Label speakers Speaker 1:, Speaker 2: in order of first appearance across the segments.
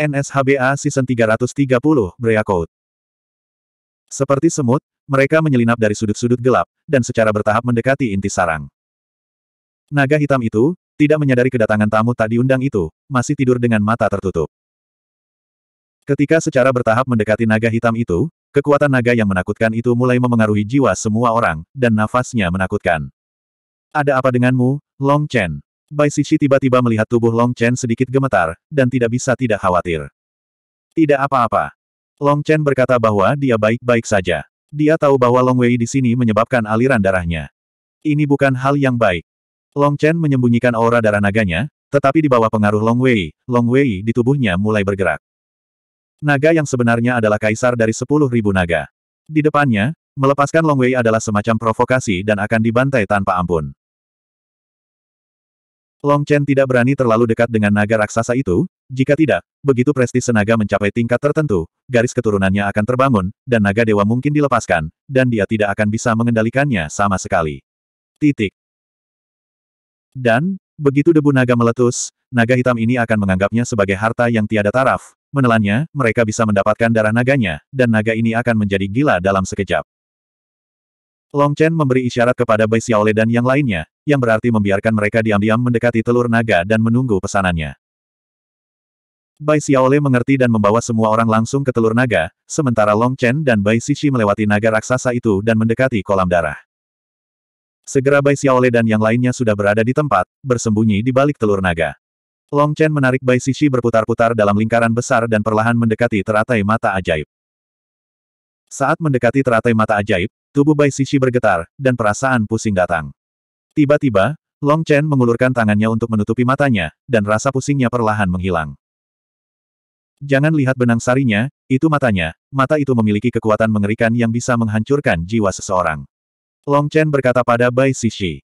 Speaker 1: NSHBA Season 330, Brea Code. Seperti semut, mereka menyelinap dari sudut-sudut gelap, dan secara bertahap mendekati inti sarang. Naga hitam itu, tidak menyadari kedatangan tamu tak diundang itu, masih tidur dengan mata tertutup. Ketika secara bertahap mendekati naga hitam itu, kekuatan naga yang menakutkan itu mulai memengaruhi jiwa semua orang, dan nafasnya menakutkan. Ada apa denganmu, Long Chen? Bai Sisi tiba-tiba melihat tubuh Long Chen sedikit gemetar, dan tidak bisa tidak khawatir. Tidak apa-apa. Long Chen berkata bahwa dia baik-baik saja. Dia tahu bahwa Long Wei di sini menyebabkan aliran darahnya. Ini bukan hal yang baik. Long Chen menyembunyikan aura darah naganya, tetapi di bawah pengaruh Long Wei, Long Wei di tubuhnya mulai bergerak. Naga yang sebenarnya adalah kaisar dari sepuluh ribu naga. Di depannya, melepaskan Long Wei adalah semacam provokasi dan akan dibantai tanpa ampun. Long Chen tidak berani terlalu dekat dengan naga raksasa itu, jika tidak, begitu prestis senaga mencapai tingkat tertentu, garis keturunannya akan terbangun, dan naga dewa mungkin dilepaskan, dan dia tidak akan bisa mengendalikannya sama sekali. Titik. Dan, begitu debu naga meletus, naga hitam ini akan menganggapnya sebagai harta yang tiada taraf. Menelannya, mereka bisa mendapatkan darah naganya, dan naga ini akan menjadi gila dalam sekejap. Long Chen memberi isyarat kepada Bai Xiaole dan yang lainnya, yang berarti membiarkan mereka diam-diam mendekati telur naga dan menunggu pesanannya. Bai Xiaole mengerti dan membawa semua orang langsung ke telur naga, sementara Long Chen dan Bai Xixi melewati naga raksasa itu dan mendekati kolam darah. Segera Bai Xiaole dan yang lainnya sudah berada di tempat, bersembunyi di balik telur naga. Long Chen menarik Bai Xixi berputar-putar dalam lingkaran besar dan perlahan mendekati teratai mata ajaib. Saat mendekati teratai mata ajaib, tubuh Bai Xixi bergetar, dan perasaan pusing datang. Tiba-tiba, Long Chen mengulurkan tangannya untuk menutupi matanya, dan rasa pusingnya perlahan menghilang. Jangan lihat benang sarinya, itu matanya, mata itu memiliki kekuatan mengerikan yang bisa menghancurkan jiwa seseorang. Long Chen berkata pada Bai Sishi.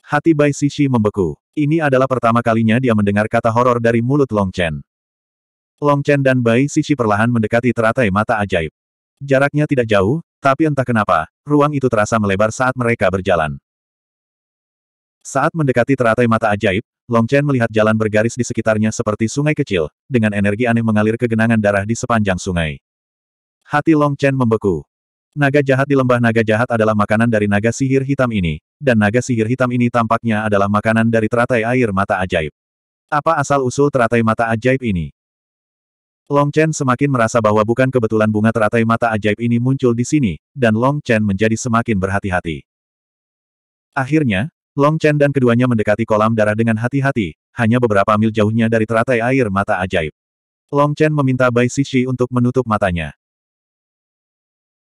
Speaker 1: Hati Bai Sishi membeku. Ini adalah pertama kalinya dia mendengar kata horor dari mulut Long Chen. Long Chen dan Bai Sishi perlahan mendekati teratai mata ajaib. Jaraknya tidak jauh, tapi entah kenapa, ruang itu terasa melebar saat mereka berjalan. Saat mendekati teratai mata ajaib, Long Chen melihat jalan bergaris di sekitarnya seperti sungai kecil, dengan energi aneh mengalir ke genangan darah di sepanjang sungai. Hati Long Chen membeku. Naga jahat di lembah naga jahat adalah makanan dari naga sihir hitam ini, dan naga sihir hitam ini tampaknya adalah makanan dari teratai air mata ajaib. Apa asal-usul teratai mata ajaib ini? Long Chen semakin merasa bahwa bukan kebetulan bunga teratai mata ajaib ini muncul di sini, dan Long Chen menjadi semakin berhati-hati. Akhirnya, Long Chen dan keduanya mendekati kolam darah dengan hati-hati, hanya beberapa mil jauhnya dari teratai air mata ajaib. Long Chen meminta Bai Sisi untuk menutup matanya.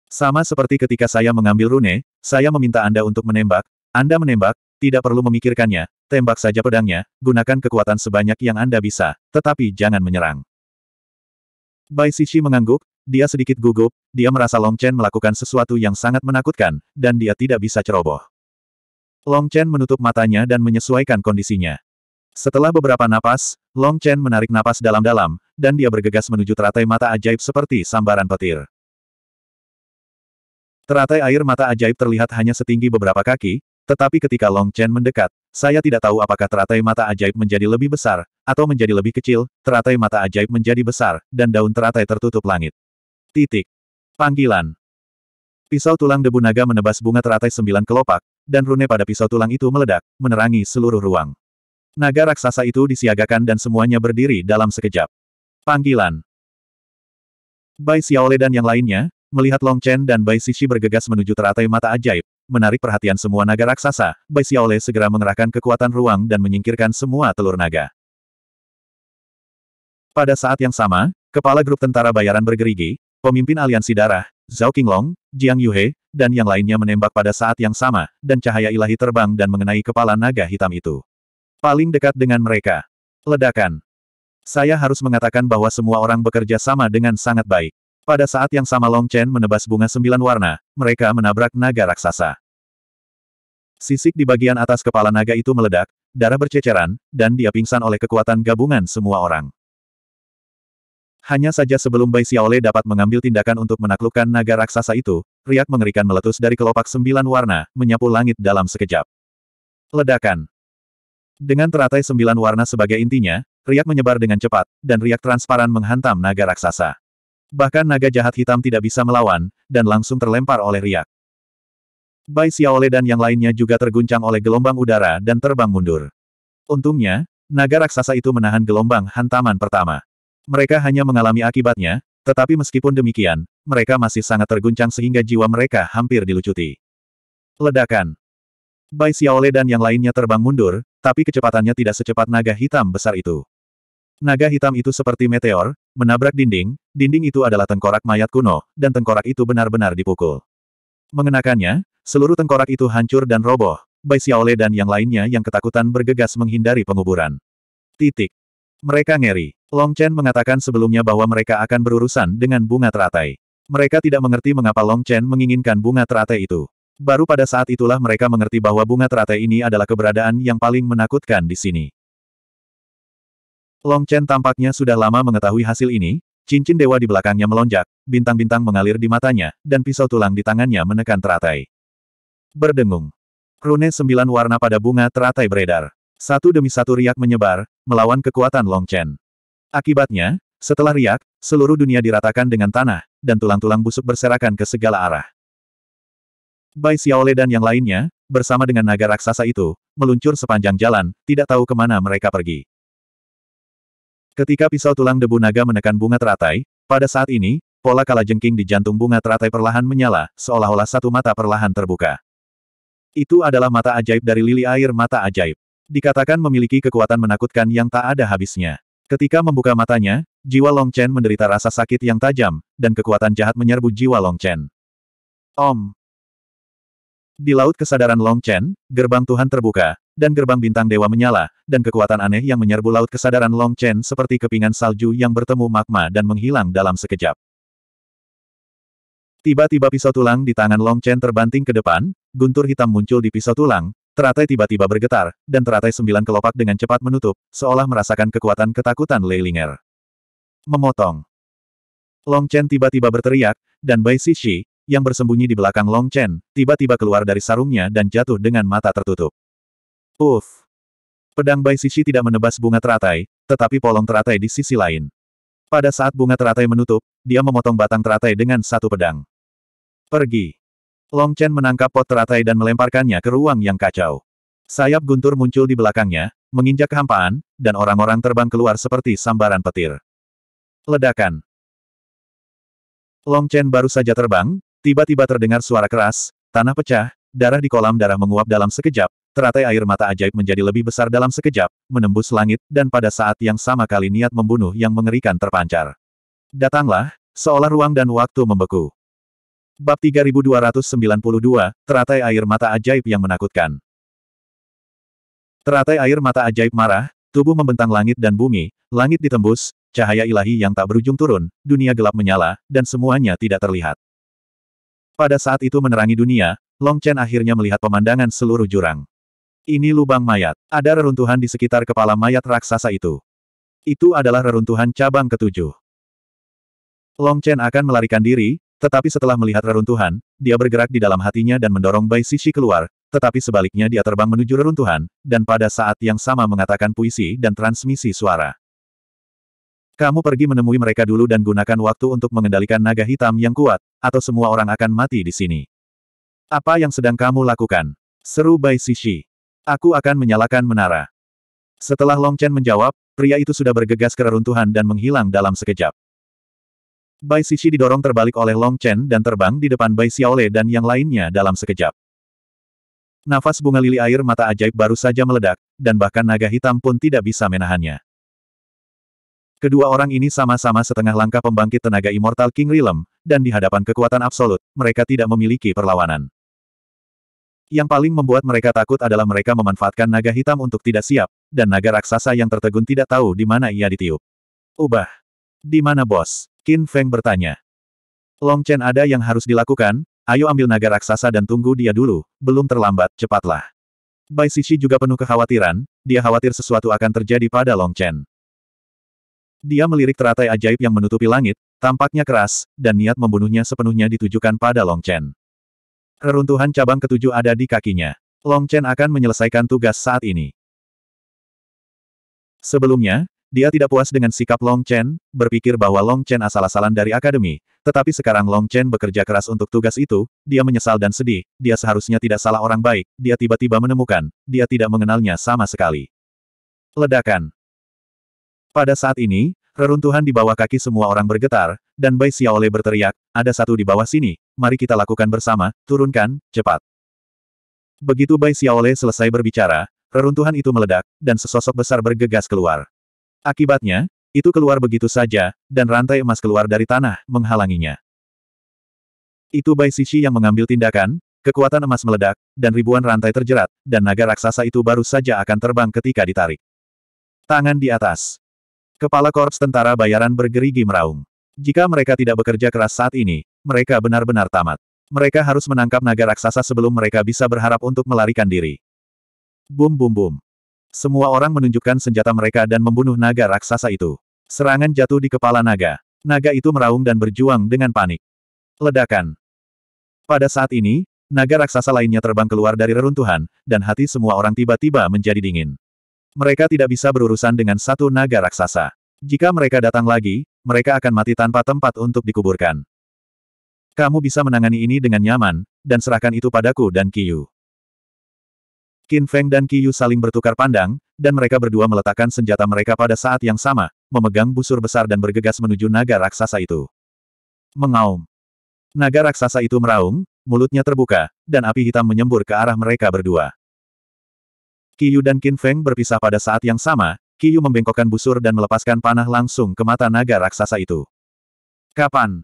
Speaker 1: Sama seperti ketika saya mengambil rune, saya meminta Anda untuk menembak, Anda menembak, tidak perlu memikirkannya, tembak saja pedangnya, gunakan kekuatan sebanyak yang Anda bisa, tetapi jangan menyerang. Bai Sisi mengangguk, dia sedikit gugup, dia merasa Long Chen melakukan sesuatu yang sangat menakutkan, dan dia tidak bisa ceroboh. Long Chen menutup matanya dan menyesuaikan kondisinya. Setelah beberapa napas, Long Chen menarik napas dalam-dalam, dan dia bergegas menuju teratai mata ajaib seperti sambaran petir. Teratai air mata ajaib terlihat hanya setinggi beberapa kaki, tetapi ketika Long Chen mendekat, saya tidak tahu apakah teratai mata ajaib menjadi lebih besar, atau menjadi lebih kecil, teratai mata ajaib menjadi besar, dan daun teratai tertutup langit. Titik. Panggilan. Pisau tulang debu naga menebas bunga teratai sembilan kelopak, dan rune pada pisau tulang itu meledak, menerangi seluruh ruang. Naga raksasa itu disiagakan dan semuanya berdiri dalam sekejap. Panggilan. Bai Xiaole dan yang lainnya, melihat Long Chen dan Bai Sishi bergegas menuju teratai mata ajaib, menarik perhatian semua naga raksasa, Bai Xiaole segera mengerahkan kekuatan ruang dan menyingkirkan semua telur naga. Pada saat yang sama, kepala grup tentara bayaran bergerigi, pemimpin aliansi darah, Zhao Qinglong, Jiang Yuhe, dan yang lainnya menembak pada saat yang sama, dan cahaya ilahi terbang dan mengenai kepala naga hitam itu. Paling dekat dengan mereka. Ledakan. Saya harus mengatakan bahwa semua orang bekerja sama dengan sangat baik. Pada saat yang sama Long Chen menebas bunga sembilan warna, mereka menabrak naga raksasa. Sisik di bagian atas kepala naga itu meledak, darah berceceran, dan dia pingsan oleh kekuatan gabungan semua orang. Hanya saja sebelum Bai Xiaole dapat mengambil tindakan untuk menaklukkan naga raksasa itu, riak mengerikan meletus dari kelopak sembilan warna, menyapu langit dalam sekejap. Ledakan. Dengan teratai sembilan warna sebagai intinya, riak menyebar dengan cepat, dan riak transparan menghantam naga raksasa. Bahkan naga jahat hitam tidak bisa melawan, dan langsung terlempar oleh riak. Bai Xiaole dan yang lainnya juga terguncang oleh gelombang udara dan terbang mundur. Untungnya, naga raksasa itu menahan gelombang hantaman pertama. Mereka hanya mengalami akibatnya, tetapi meskipun demikian, mereka masih sangat terguncang sehingga jiwa mereka hampir dilucuti. Ledakan. Bai Xiaole dan yang lainnya terbang mundur, tapi kecepatannya tidak secepat naga hitam besar itu. Naga hitam itu seperti meteor, menabrak dinding, dinding itu adalah tengkorak mayat kuno, dan tengkorak itu benar-benar dipukul. Mengenakannya, seluruh tengkorak itu hancur dan roboh, Bai Xiaole dan yang lainnya yang ketakutan bergegas menghindari penguburan. Titik. Mereka ngeri. Long Chen mengatakan sebelumnya bahwa mereka akan berurusan dengan bunga teratai. Mereka tidak mengerti mengapa Long Chen menginginkan bunga teratai itu. Baru pada saat itulah mereka mengerti bahwa bunga teratai ini adalah keberadaan yang paling menakutkan di sini. Long Chen tampaknya sudah lama mengetahui hasil ini, cincin dewa di belakangnya melonjak, bintang-bintang mengalir di matanya, dan pisau tulang di tangannya menekan teratai. Berdengung. Rune sembilan warna pada bunga teratai beredar. Satu demi satu riak menyebar, melawan kekuatan Long Chen. Akibatnya, setelah riak, seluruh dunia diratakan dengan tanah, dan tulang-tulang busuk berserakan ke segala arah. Bai Xiaole dan yang lainnya, bersama dengan naga raksasa itu, meluncur sepanjang jalan, tidak tahu kemana mereka pergi. Ketika pisau tulang debu naga menekan bunga teratai, pada saat ini, Pola kalajengking di jantung bunga teratai perlahan menyala, seolah-olah satu mata perlahan terbuka. Itu adalah mata ajaib dari lili air mata ajaib. Dikatakan memiliki kekuatan menakutkan yang tak ada habisnya. Ketika membuka matanya, jiwa Long Chen menderita rasa sakit yang tajam, dan kekuatan jahat menyerbu jiwa Long Chen. Om. Di laut kesadaran Long Chen, gerbang Tuhan terbuka, dan gerbang bintang dewa menyala, dan kekuatan aneh yang menyerbu laut kesadaran Long Chen seperti kepingan salju yang bertemu magma dan menghilang dalam sekejap. Tiba-tiba pisau tulang di tangan Long Chen terbanting ke depan, guntur hitam muncul di pisau tulang, Teratai tiba-tiba bergetar, dan teratai sembilan kelopak dengan cepat menutup, seolah merasakan kekuatan ketakutan Leilinger. Memotong. Long Chen tiba-tiba berteriak, dan Bai Sishi yang bersembunyi di belakang Long Chen, tiba-tiba keluar dari sarungnya dan jatuh dengan mata tertutup. Uff! Pedang Bai Sishi tidak menebas bunga teratai, tetapi polong teratai di sisi lain. Pada saat bunga teratai menutup, dia memotong batang teratai dengan satu pedang. Pergi! Long Chen menangkap pot teratai dan melemparkannya ke ruang yang kacau. Sayap guntur muncul di belakangnya, menginjak kehampaan, dan orang-orang terbang keluar seperti sambaran petir. Ledakan. Long Chen baru saja terbang, tiba-tiba terdengar suara keras, tanah pecah, darah di kolam darah menguap dalam sekejap, teratai air mata ajaib menjadi lebih besar dalam sekejap, menembus langit, dan pada saat yang sama kali niat membunuh yang mengerikan terpancar. Datanglah, seolah ruang dan waktu membeku. Bab 3292, Teratai Air Mata Ajaib yang Menakutkan. Teratai air mata ajaib marah, tubuh membentang langit dan bumi, langit ditembus, cahaya ilahi yang tak berujung turun, dunia gelap menyala, dan semuanya tidak terlihat. Pada saat itu menerangi dunia, Long Chen akhirnya melihat pemandangan seluruh jurang. Ini lubang mayat. Ada reruntuhan di sekitar kepala mayat raksasa itu. Itu adalah reruntuhan cabang ketujuh. Long Chen akan melarikan diri, tetapi setelah melihat reruntuhan, dia bergerak di dalam hatinya dan mendorong Bai Sisi keluar, tetapi sebaliknya dia terbang menuju reruntuhan, dan pada saat yang sama mengatakan puisi dan transmisi suara. Kamu pergi menemui mereka dulu dan gunakan waktu untuk mengendalikan naga hitam yang kuat, atau semua orang akan mati di sini. Apa yang sedang kamu lakukan? Seru Bai Sisi. Aku akan menyalakan menara. Setelah Long Chen menjawab, pria itu sudah bergegas ke reruntuhan dan menghilang dalam sekejap. Bai Sisi didorong terbalik oleh Long Chen dan terbang di depan Bai Xiaole dan yang lainnya dalam sekejap. Nafas bunga lili air mata ajaib baru saja meledak, dan bahkan naga hitam pun tidak bisa menahannya. Kedua orang ini sama-sama setengah langkah pembangkit tenaga Immortal King Rilem, dan di hadapan kekuatan absolut, mereka tidak memiliki perlawanan. Yang paling membuat mereka takut adalah mereka memanfaatkan naga hitam untuk tidak siap, dan naga raksasa yang tertegun tidak tahu di mana ia ditiup. Ubah. Di mana bos? Qin Feng bertanya. Long Chen ada yang harus dilakukan, ayo ambil naga raksasa dan tunggu dia dulu, belum terlambat, cepatlah. Bai Sisi juga penuh kekhawatiran, dia khawatir sesuatu akan terjadi pada Long Chen. Dia melirik teratai ajaib yang menutupi langit, tampaknya keras, dan niat membunuhnya sepenuhnya ditujukan pada Long Chen. Reruntuhan cabang ketujuh ada di kakinya. Long Chen akan menyelesaikan tugas saat ini. Sebelumnya, dia tidak puas dengan sikap Long Chen, berpikir bahwa Long Chen asal-asalan dari akademi, tetapi sekarang Long Chen bekerja keras untuk tugas itu, dia menyesal dan sedih, dia seharusnya tidak salah orang baik, dia tiba-tiba menemukan, dia tidak mengenalnya sama sekali. Ledakan Pada saat ini, Reruntuhan di bawah kaki semua orang bergetar, dan Bai Xiaole berteriak, ada satu di bawah sini, mari kita lakukan bersama, turunkan, cepat. Begitu Bai Xiaole selesai berbicara, reruntuhan itu meledak, dan sesosok besar bergegas keluar. Akibatnya, itu keluar begitu saja, dan rantai emas keluar dari tanah, menghalanginya. Itu Bai Sisi yang mengambil tindakan, kekuatan emas meledak, dan ribuan rantai terjerat, dan naga raksasa itu baru saja akan terbang ketika ditarik. Tangan di atas. Kepala korps tentara bayaran bergerigi meraung. Jika mereka tidak bekerja keras saat ini, mereka benar-benar tamat. Mereka harus menangkap naga raksasa sebelum mereka bisa berharap untuk melarikan diri. Bum bum bum. Semua orang menunjukkan senjata mereka dan membunuh naga raksasa itu. Serangan jatuh di kepala naga. Naga itu meraung dan berjuang dengan panik. Ledakan. Pada saat ini, naga raksasa lainnya terbang keluar dari reruntuhan, dan hati semua orang tiba-tiba menjadi dingin. Mereka tidak bisa berurusan dengan satu naga raksasa. Jika mereka datang lagi, mereka akan mati tanpa tempat untuk dikuburkan. Kamu bisa menangani ini dengan nyaman, dan serahkan itu padaku dan Kiyu. Qin Feng dan Yu saling bertukar pandang, dan mereka berdua meletakkan senjata mereka pada saat yang sama, memegang busur besar dan bergegas menuju naga raksasa itu. Mengaum. Naga raksasa itu meraung, mulutnya terbuka, dan api hitam menyembur ke arah mereka berdua. Yu dan Qin Feng berpisah pada saat yang sama, Yu membengkokkan busur dan melepaskan panah langsung ke mata naga raksasa itu. Kapan?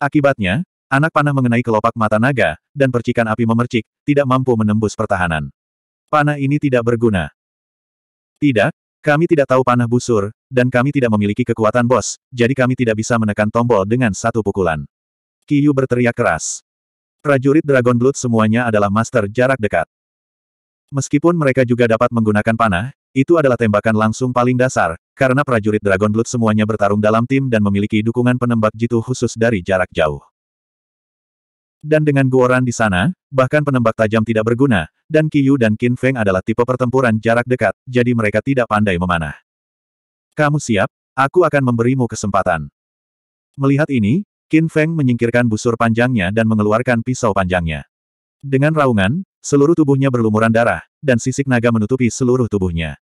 Speaker 1: Akibatnya, anak panah mengenai kelopak mata naga, dan percikan api memercik, tidak mampu menembus pertahanan. Panah ini tidak berguna. Tidak, kami tidak tahu panah busur, dan kami tidak memiliki kekuatan bos, jadi kami tidak bisa menekan tombol dengan satu pukulan. Kiyu berteriak keras. Prajurit Dragon Blood semuanya adalah master jarak dekat. Meskipun mereka juga dapat menggunakan panah, itu adalah tembakan langsung paling dasar, karena prajurit Dragon Blood semuanya bertarung dalam tim dan memiliki dukungan penembak jitu khusus dari jarak jauh. Dan dengan Guoran di sana, bahkan penembak tajam tidak berguna, dan Qiyu dan Qin Feng adalah tipe pertempuran jarak dekat, jadi mereka tidak pandai memanah. Kamu siap? Aku akan memberimu kesempatan. Melihat ini, Qin Feng menyingkirkan busur panjangnya dan mengeluarkan pisau panjangnya. Dengan raungan, seluruh tubuhnya berlumuran darah, dan sisik naga menutupi seluruh tubuhnya.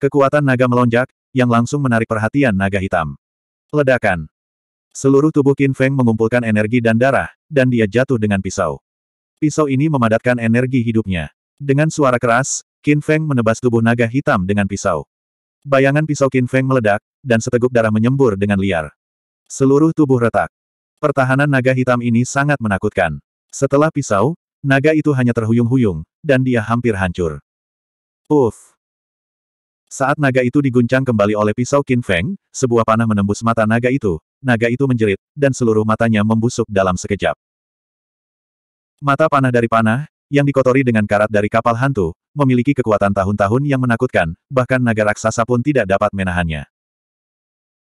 Speaker 1: Kekuatan naga melonjak, yang langsung menarik perhatian naga hitam. Ledakan. Seluruh tubuh Qin Feng mengumpulkan energi dan darah, dan dia jatuh dengan pisau. Pisau ini memadatkan energi hidupnya. Dengan suara keras, Qin Feng menebas tubuh naga hitam dengan pisau. Bayangan pisau Qin Feng meledak, dan seteguk darah menyembur dengan liar. Seluruh tubuh retak. Pertahanan naga hitam ini sangat menakutkan. Setelah pisau, naga itu hanya terhuyung-huyung, dan dia hampir hancur. Uff! Saat naga itu diguncang kembali oleh pisau Qin Feng, sebuah panah menembus mata naga itu, naga itu menjerit, dan seluruh matanya membusuk dalam sekejap. Mata panah dari panah, yang dikotori dengan karat dari kapal hantu, memiliki kekuatan tahun-tahun yang menakutkan, bahkan naga raksasa pun tidak dapat menahannya.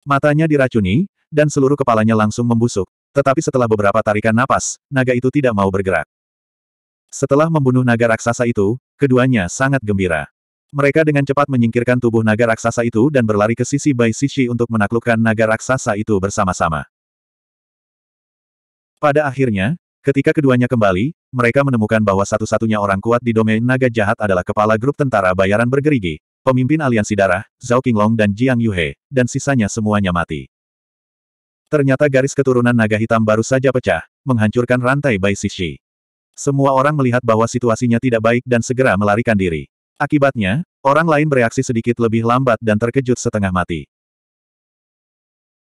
Speaker 1: Matanya diracuni, dan seluruh kepalanya langsung membusuk, tetapi setelah beberapa tarikan napas, naga itu tidak mau bergerak. Setelah membunuh naga raksasa itu, keduanya sangat gembira. Mereka dengan cepat menyingkirkan tubuh naga raksasa itu dan berlari ke sisi Bai Sishi untuk menaklukkan naga raksasa itu bersama-sama. Pada akhirnya, ketika keduanya kembali, mereka menemukan bahwa satu-satunya orang kuat di domain naga jahat adalah kepala grup tentara bayaran bergerigi, pemimpin aliansi darah, Zhao Qinglong dan Jiang Yuhe, dan sisanya semuanya mati. Ternyata garis keturunan naga hitam baru saja pecah, menghancurkan rantai Bai Sishi. Semua orang melihat bahwa situasinya tidak baik dan segera melarikan diri. Akibatnya, orang lain bereaksi sedikit lebih lambat dan terkejut setengah mati.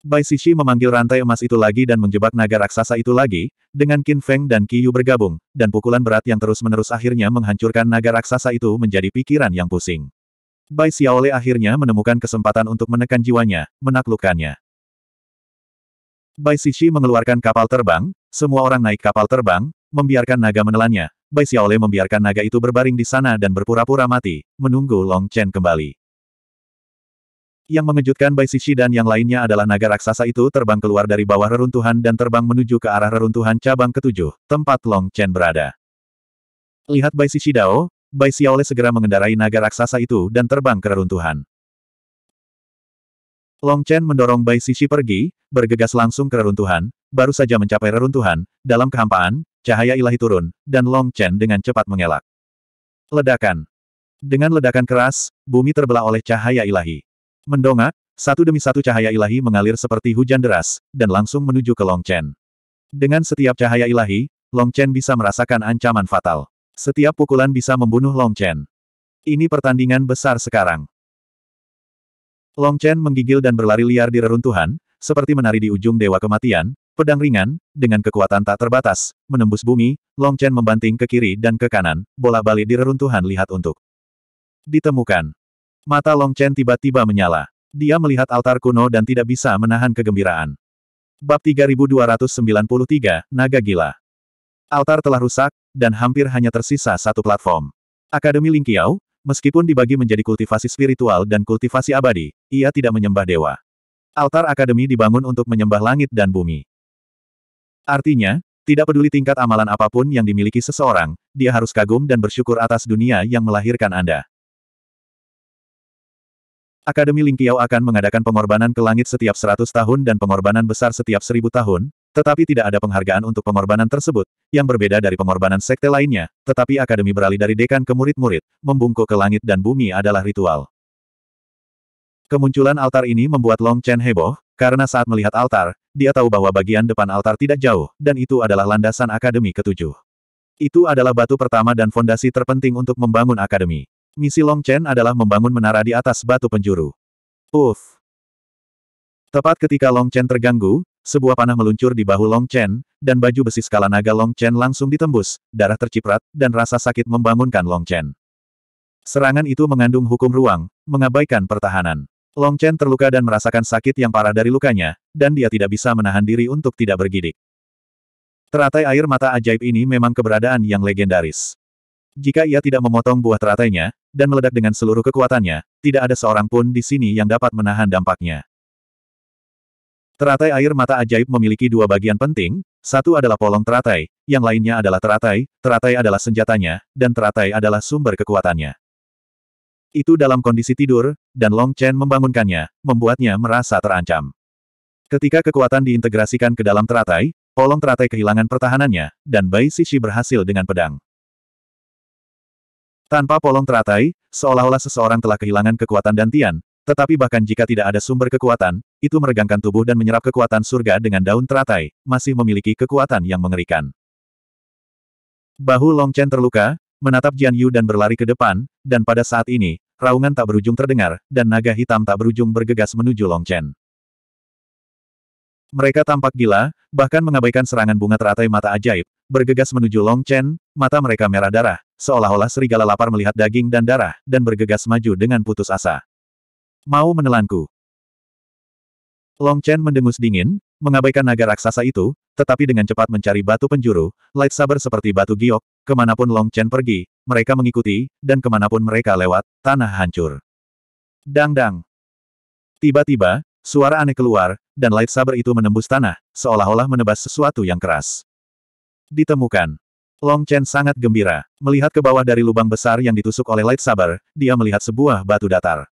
Speaker 1: Bai Sishi memanggil rantai emas itu lagi dan menjebak naga raksasa itu lagi, dengan Qin Feng dan Qiyu bergabung, dan pukulan berat yang terus-menerus akhirnya menghancurkan naga raksasa itu menjadi pikiran yang pusing. Bai Xiaole akhirnya menemukan kesempatan untuk menekan jiwanya, menaklukkannya. Bai Sishi mengeluarkan kapal terbang, semua orang naik kapal terbang, membiarkan naga menelannya. Bai Xiaole membiarkan naga itu berbaring di sana dan berpura-pura mati, menunggu Long Chen kembali. Yang mengejutkan Bai Sixi dan yang lainnya adalah naga raksasa itu terbang keluar dari bawah reruntuhan dan terbang menuju ke arah reruntuhan cabang ketujuh, tempat Long Chen berada. Lihat Bai Sixi Dao, Bai Xiaole segera mengendarai naga raksasa itu dan terbang ke reruntuhan. Long Chen mendorong Bai Sixi pergi, bergegas langsung ke reruntuhan, baru saja mencapai reruntuhan, dalam kehampaan, cahaya ilahi turun, dan Long Chen dengan cepat mengelak. Ledakan. Dengan ledakan keras, bumi terbelah oleh cahaya ilahi. Mendongak, satu demi satu cahaya ilahi mengalir seperti hujan deras, dan langsung menuju ke Long Chen. Dengan setiap cahaya ilahi, Long Chen bisa merasakan ancaman fatal. Setiap pukulan bisa membunuh Long Chen. Ini pertandingan besar sekarang. Long Chen menggigil dan berlari liar di reruntuhan, seperti menari di ujung dewa kematian, Pedang ringan, dengan kekuatan tak terbatas, menembus bumi, Long Chen membanting ke kiri dan ke kanan, bola balik di reruntuhan lihat untuk ditemukan. Mata Long Chen tiba-tiba menyala. Dia melihat altar kuno dan tidak bisa menahan kegembiraan. Bab 3293, Naga Gila. Altar telah rusak, dan hampir hanya tersisa satu platform. Akademi Lingqiao, meskipun dibagi menjadi kultivasi spiritual dan kultivasi abadi, ia tidak menyembah dewa. Altar akademi dibangun untuk menyembah langit dan bumi. Artinya, tidak peduli tingkat amalan apapun yang dimiliki seseorang, dia harus kagum dan bersyukur atas dunia yang melahirkan Anda. Akademi Lingqiao akan mengadakan pengorbanan ke langit setiap 100 tahun dan pengorbanan besar setiap 1000 tahun, tetapi tidak ada penghargaan untuk pengorbanan tersebut, yang berbeda dari pengorbanan sekte lainnya, tetapi akademi beralih dari dekan ke murid-murid, membungkuk ke langit dan bumi adalah ritual. Kemunculan altar ini membuat Long Chen heboh, karena saat melihat altar, dia tahu bahwa bagian depan altar tidak jauh, dan itu adalah landasan Akademi ketujuh. Itu adalah batu pertama dan fondasi terpenting untuk membangun Akademi. Misi Long Chen adalah membangun menara di atas batu penjuru. Uff! Tepat ketika Long Chen terganggu, sebuah panah meluncur di bahu Long Chen, dan baju besi skala naga Long Chen langsung ditembus, darah terciprat, dan rasa sakit membangunkan Long Chen. Serangan itu mengandung hukum ruang, mengabaikan pertahanan. Long Chen terluka dan merasakan sakit yang parah dari lukanya, dan dia tidak bisa menahan diri untuk tidak bergidik. Teratai air mata ajaib ini memang keberadaan yang legendaris. Jika ia tidak memotong buah teratainya, dan meledak dengan seluruh kekuatannya, tidak ada seorang pun di sini yang dapat menahan dampaknya. Teratai air mata ajaib memiliki dua bagian penting, satu adalah polong teratai, yang lainnya adalah teratai, teratai adalah senjatanya, dan teratai adalah sumber kekuatannya itu dalam kondisi tidur, dan Long Chen membangunkannya, membuatnya merasa terancam. Ketika kekuatan diintegrasikan ke dalam teratai, polong teratai kehilangan pertahanannya, dan Bai Sishi berhasil dengan pedang. Tanpa polong teratai, seolah-olah seseorang telah kehilangan kekuatan dantian, tetapi bahkan jika tidak ada sumber kekuatan, itu meregangkan tubuh dan menyerap kekuatan surga dengan daun teratai, masih memiliki kekuatan yang mengerikan. Bahu Long Chen terluka, menatap Jian Yu dan berlari ke depan, dan pada saat ini, raungan tak berujung terdengar, dan naga hitam tak berujung bergegas menuju Long Chen. Mereka tampak gila, bahkan mengabaikan serangan bunga teratai mata ajaib, bergegas menuju Long Chen, mata mereka merah darah, seolah-olah serigala lapar melihat daging dan darah, dan bergegas maju dengan putus asa. Mau menelanku. Long Chen mendengus dingin, mengabaikan naga raksasa itu, tetapi dengan cepat mencari batu penjuru, light saber seperti batu giok, kemanapun Long Chen pergi, mereka mengikuti, dan kemanapun mereka lewat, tanah hancur. Dang-dang. Tiba-tiba, suara aneh keluar, dan light saber itu menembus tanah, seolah-olah menebas sesuatu yang keras. Ditemukan. Long Chen sangat gembira. Melihat ke bawah dari lubang besar yang ditusuk oleh light saber, dia melihat sebuah batu datar.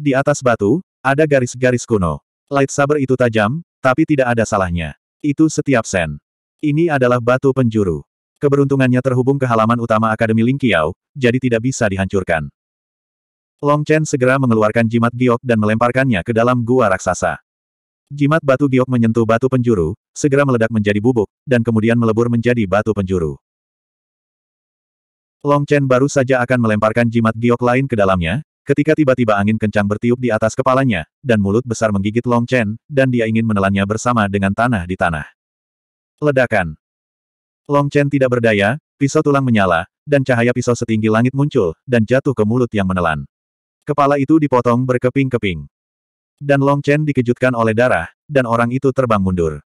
Speaker 1: Di atas batu, ada garis-garis kuno. Light saber itu tajam, tapi tidak ada salahnya. Itu setiap sen. Ini adalah batu penjuru. Keberuntungannya terhubung ke halaman utama Akademi Ling Qiao, jadi tidak bisa dihancurkan. Long Chen segera mengeluarkan jimat giok dan melemparkannya ke dalam gua raksasa. Jimat batu giok menyentuh batu penjuru, segera meledak menjadi bubuk, dan kemudian melebur menjadi batu penjuru. Long Chen baru saja akan melemparkan jimat giok lain ke dalamnya, Ketika tiba-tiba angin kencang bertiup di atas kepalanya, dan mulut besar menggigit Long Chen, dan dia ingin menelannya bersama dengan tanah di tanah. Ledakan. Long Chen tidak berdaya, pisau tulang menyala, dan cahaya pisau setinggi langit muncul, dan jatuh ke mulut yang menelan. Kepala itu dipotong berkeping-keping. Dan Long Chen dikejutkan oleh darah, dan orang itu terbang mundur.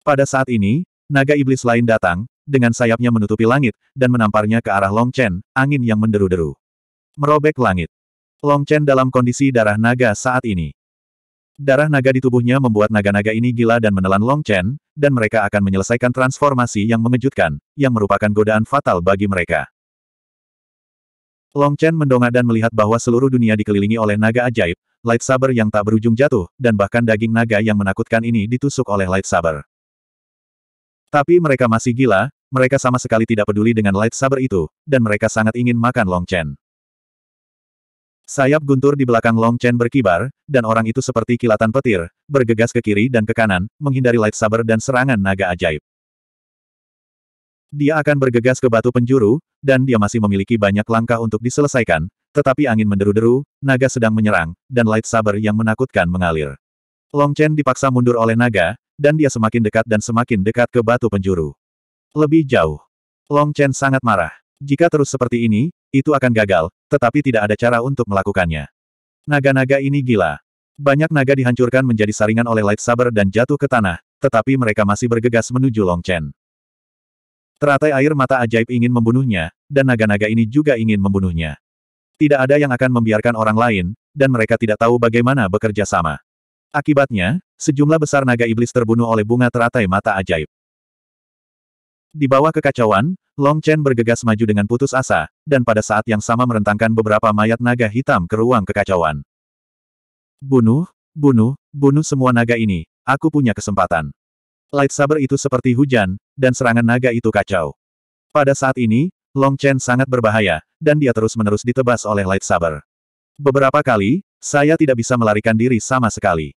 Speaker 1: Pada saat ini, naga iblis lain datang, dengan sayapnya menutupi langit, dan menamparnya ke arah Long Chen, angin yang menderu-deru. Merobek langit. Long Chen dalam kondisi darah naga saat ini. Darah naga di tubuhnya membuat naga-naga ini gila dan menelan Long Chen, dan mereka akan menyelesaikan transformasi yang mengejutkan, yang merupakan godaan fatal bagi mereka. Long Chen mendongak dan melihat bahwa seluruh dunia dikelilingi oleh naga ajaib, light saber yang tak berujung jatuh, dan bahkan daging naga yang menakutkan ini ditusuk oleh light saber. Tapi mereka masih gila, mereka sama sekali tidak peduli dengan light saber itu, dan mereka sangat ingin makan Long Chen. Sayap guntur di belakang Long Chen berkibar, dan orang itu seperti kilatan petir, bergegas ke kiri dan ke kanan, menghindari Light Saber dan serangan naga ajaib. Dia akan bergegas ke batu penjuru, dan dia masih memiliki banyak langkah untuk diselesaikan, tetapi angin menderu-deru, naga sedang menyerang, dan Light Saber yang menakutkan mengalir. Long Chen dipaksa mundur oleh naga, dan dia semakin dekat dan semakin dekat ke batu penjuru. Lebih jauh. Long Chen sangat marah. Jika terus seperti ini, itu akan gagal, tetapi tidak ada cara untuk melakukannya. Naga-naga ini gila. Banyak naga dihancurkan menjadi saringan oleh Light Saber dan jatuh ke tanah, tetapi mereka masih bergegas menuju Long Chen. Teratai air mata ajaib ingin membunuhnya, dan naga-naga ini juga ingin membunuhnya. Tidak ada yang akan membiarkan orang lain, dan mereka tidak tahu bagaimana bekerja sama. Akibatnya, sejumlah besar naga iblis terbunuh oleh bunga teratai mata ajaib. Di bawah kekacauan, Long Chen bergegas maju dengan putus asa, dan pada saat yang sama merentangkan beberapa mayat naga hitam ke ruang kekacauan. Bunuh, bunuh, bunuh semua naga ini, aku punya kesempatan. Light Saber itu seperti hujan, dan serangan naga itu kacau. Pada saat ini, Long Chen sangat berbahaya, dan dia terus-menerus ditebas oleh Light Saber. Beberapa kali, saya tidak bisa melarikan diri sama sekali.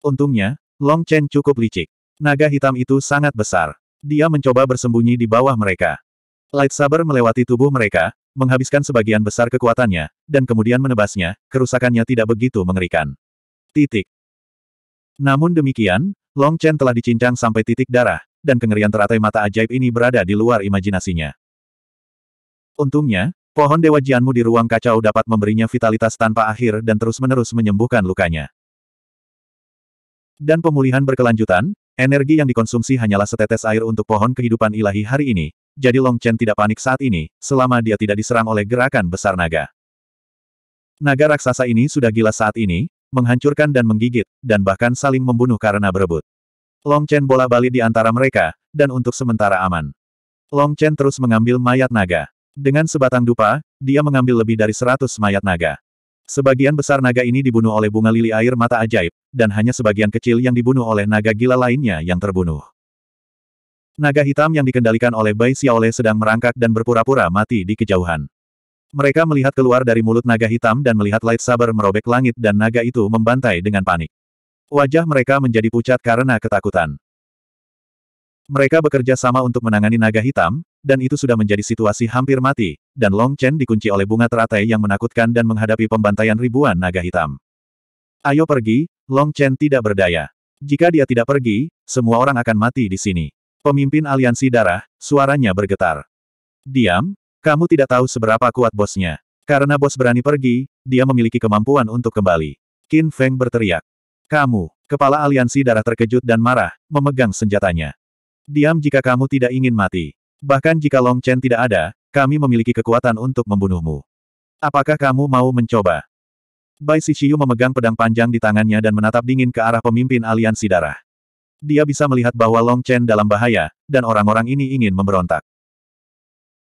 Speaker 1: Untungnya, Long Chen cukup licik. Naga hitam itu sangat besar. Dia mencoba bersembunyi di bawah mereka. Light Saber melewati tubuh mereka, menghabiskan sebagian besar kekuatannya, dan kemudian menebasnya, kerusakannya tidak begitu mengerikan. Titik. Namun demikian, Long Chen telah dicincang sampai titik darah, dan kengerian teratai mata ajaib ini berada di luar imajinasinya. Untungnya, pohon Dewa Jianmu di ruang kacau dapat memberinya vitalitas tanpa akhir dan terus-menerus menyembuhkan lukanya. Dan pemulihan berkelanjutan, Energi yang dikonsumsi hanyalah setetes air untuk pohon kehidupan ilahi hari ini, jadi Long Chen tidak panik saat ini, selama dia tidak diserang oleh gerakan besar naga. Naga raksasa ini sudah gila saat ini, menghancurkan dan menggigit, dan bahkan saling membunuh karena berebut. Long Chen bola balik di antara mereka, dan untuk sementara aman. Long Chen terus mengambil mayat naga. Dengan sebatang dupa, dia mengambil lebih dari seratus mayat naga. Sebagian besar naga ini dibunuh oleh bunga lili air mata ajaib, dan hanya sebagian kecil yang dibunuh oleh naga gila lainnya yang terbunuh. Naga hitam yang dikendalikan oleh Bai Xiaole sedang merangkak dan berpura-pura mati di kejauhan. Mereka melihat keluar dari mulut naga hitam dan melihat Light Saber merobek langit dan naga itu membantai dengan panik. Wajah mereka menjadi pucat karena ketakutan. Mereka bekerja sama untuk menangani naga hitam, dan itu sudah menjadi situasi hampir mati, dan Long Chen dikunci oleh bunga teratai yang menakutkan dan menghadapi pembantaian ribuan naga hitam. Ayo pergi, Long Chen tidak berdaya. Jika dia tidak pergi, semua orang akan mati di sini. Pemimpin aliansi darah, suaranya bergetar. Diam, kamu tidak tahu seberapa kuat bosnya. Karena bos berani pergi, dia memiliki kemampuan untuk kembali. Qin Feng berteriak. Kamu, kepala aliansi darah terkejut dan marah, memegang senjatanya. Diam jika kamu tidak ingin mati. Bahkan jika Long Chen tidak ada, kami memiliki kekuatan untuk membunuhmu. Apakah kamu mau mencoba? Bai Sixiu memegang pedang panjang di tangannya dan menatap dingin ke arah pemimpin aliansi darah. Dia bisa melihat bahwa Long Chen dalam bahaya, dan orang-orang ini ingin memberontak.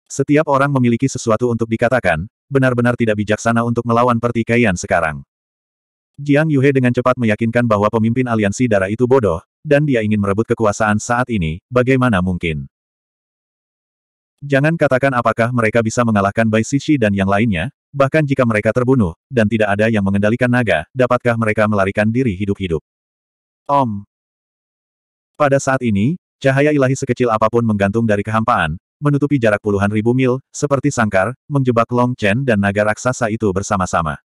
Speaker 1: Setiap orang memiliki sesuatu untuk dikatakan, benar-benar tidak bijaksana untuk melawan pertikaian sekarang. Jiang Yuhe dengan cepat meyakinkan bahwa pemimpin aliansi darah itu bodoh, dan dia ingin merebut kekuasaan saat ini, bagaimana mungkin? Jangan katakan apakah mereka bisa mengalahkan Bai Sishi dan yang lainnya, bahkan jika mereka terbunuh, dan tidak ada yang mengendalikan naga, dapatkah mereka melarikan diri hidup-hidup? Om. Pada saat ini, cahaya ilahi sekecil apapun menggantung dari kehampaan, menutupi jarak puluhan ribu mil, seperti sangkar, menjebak Long Chen dan naga raksasa itu bersama-sama.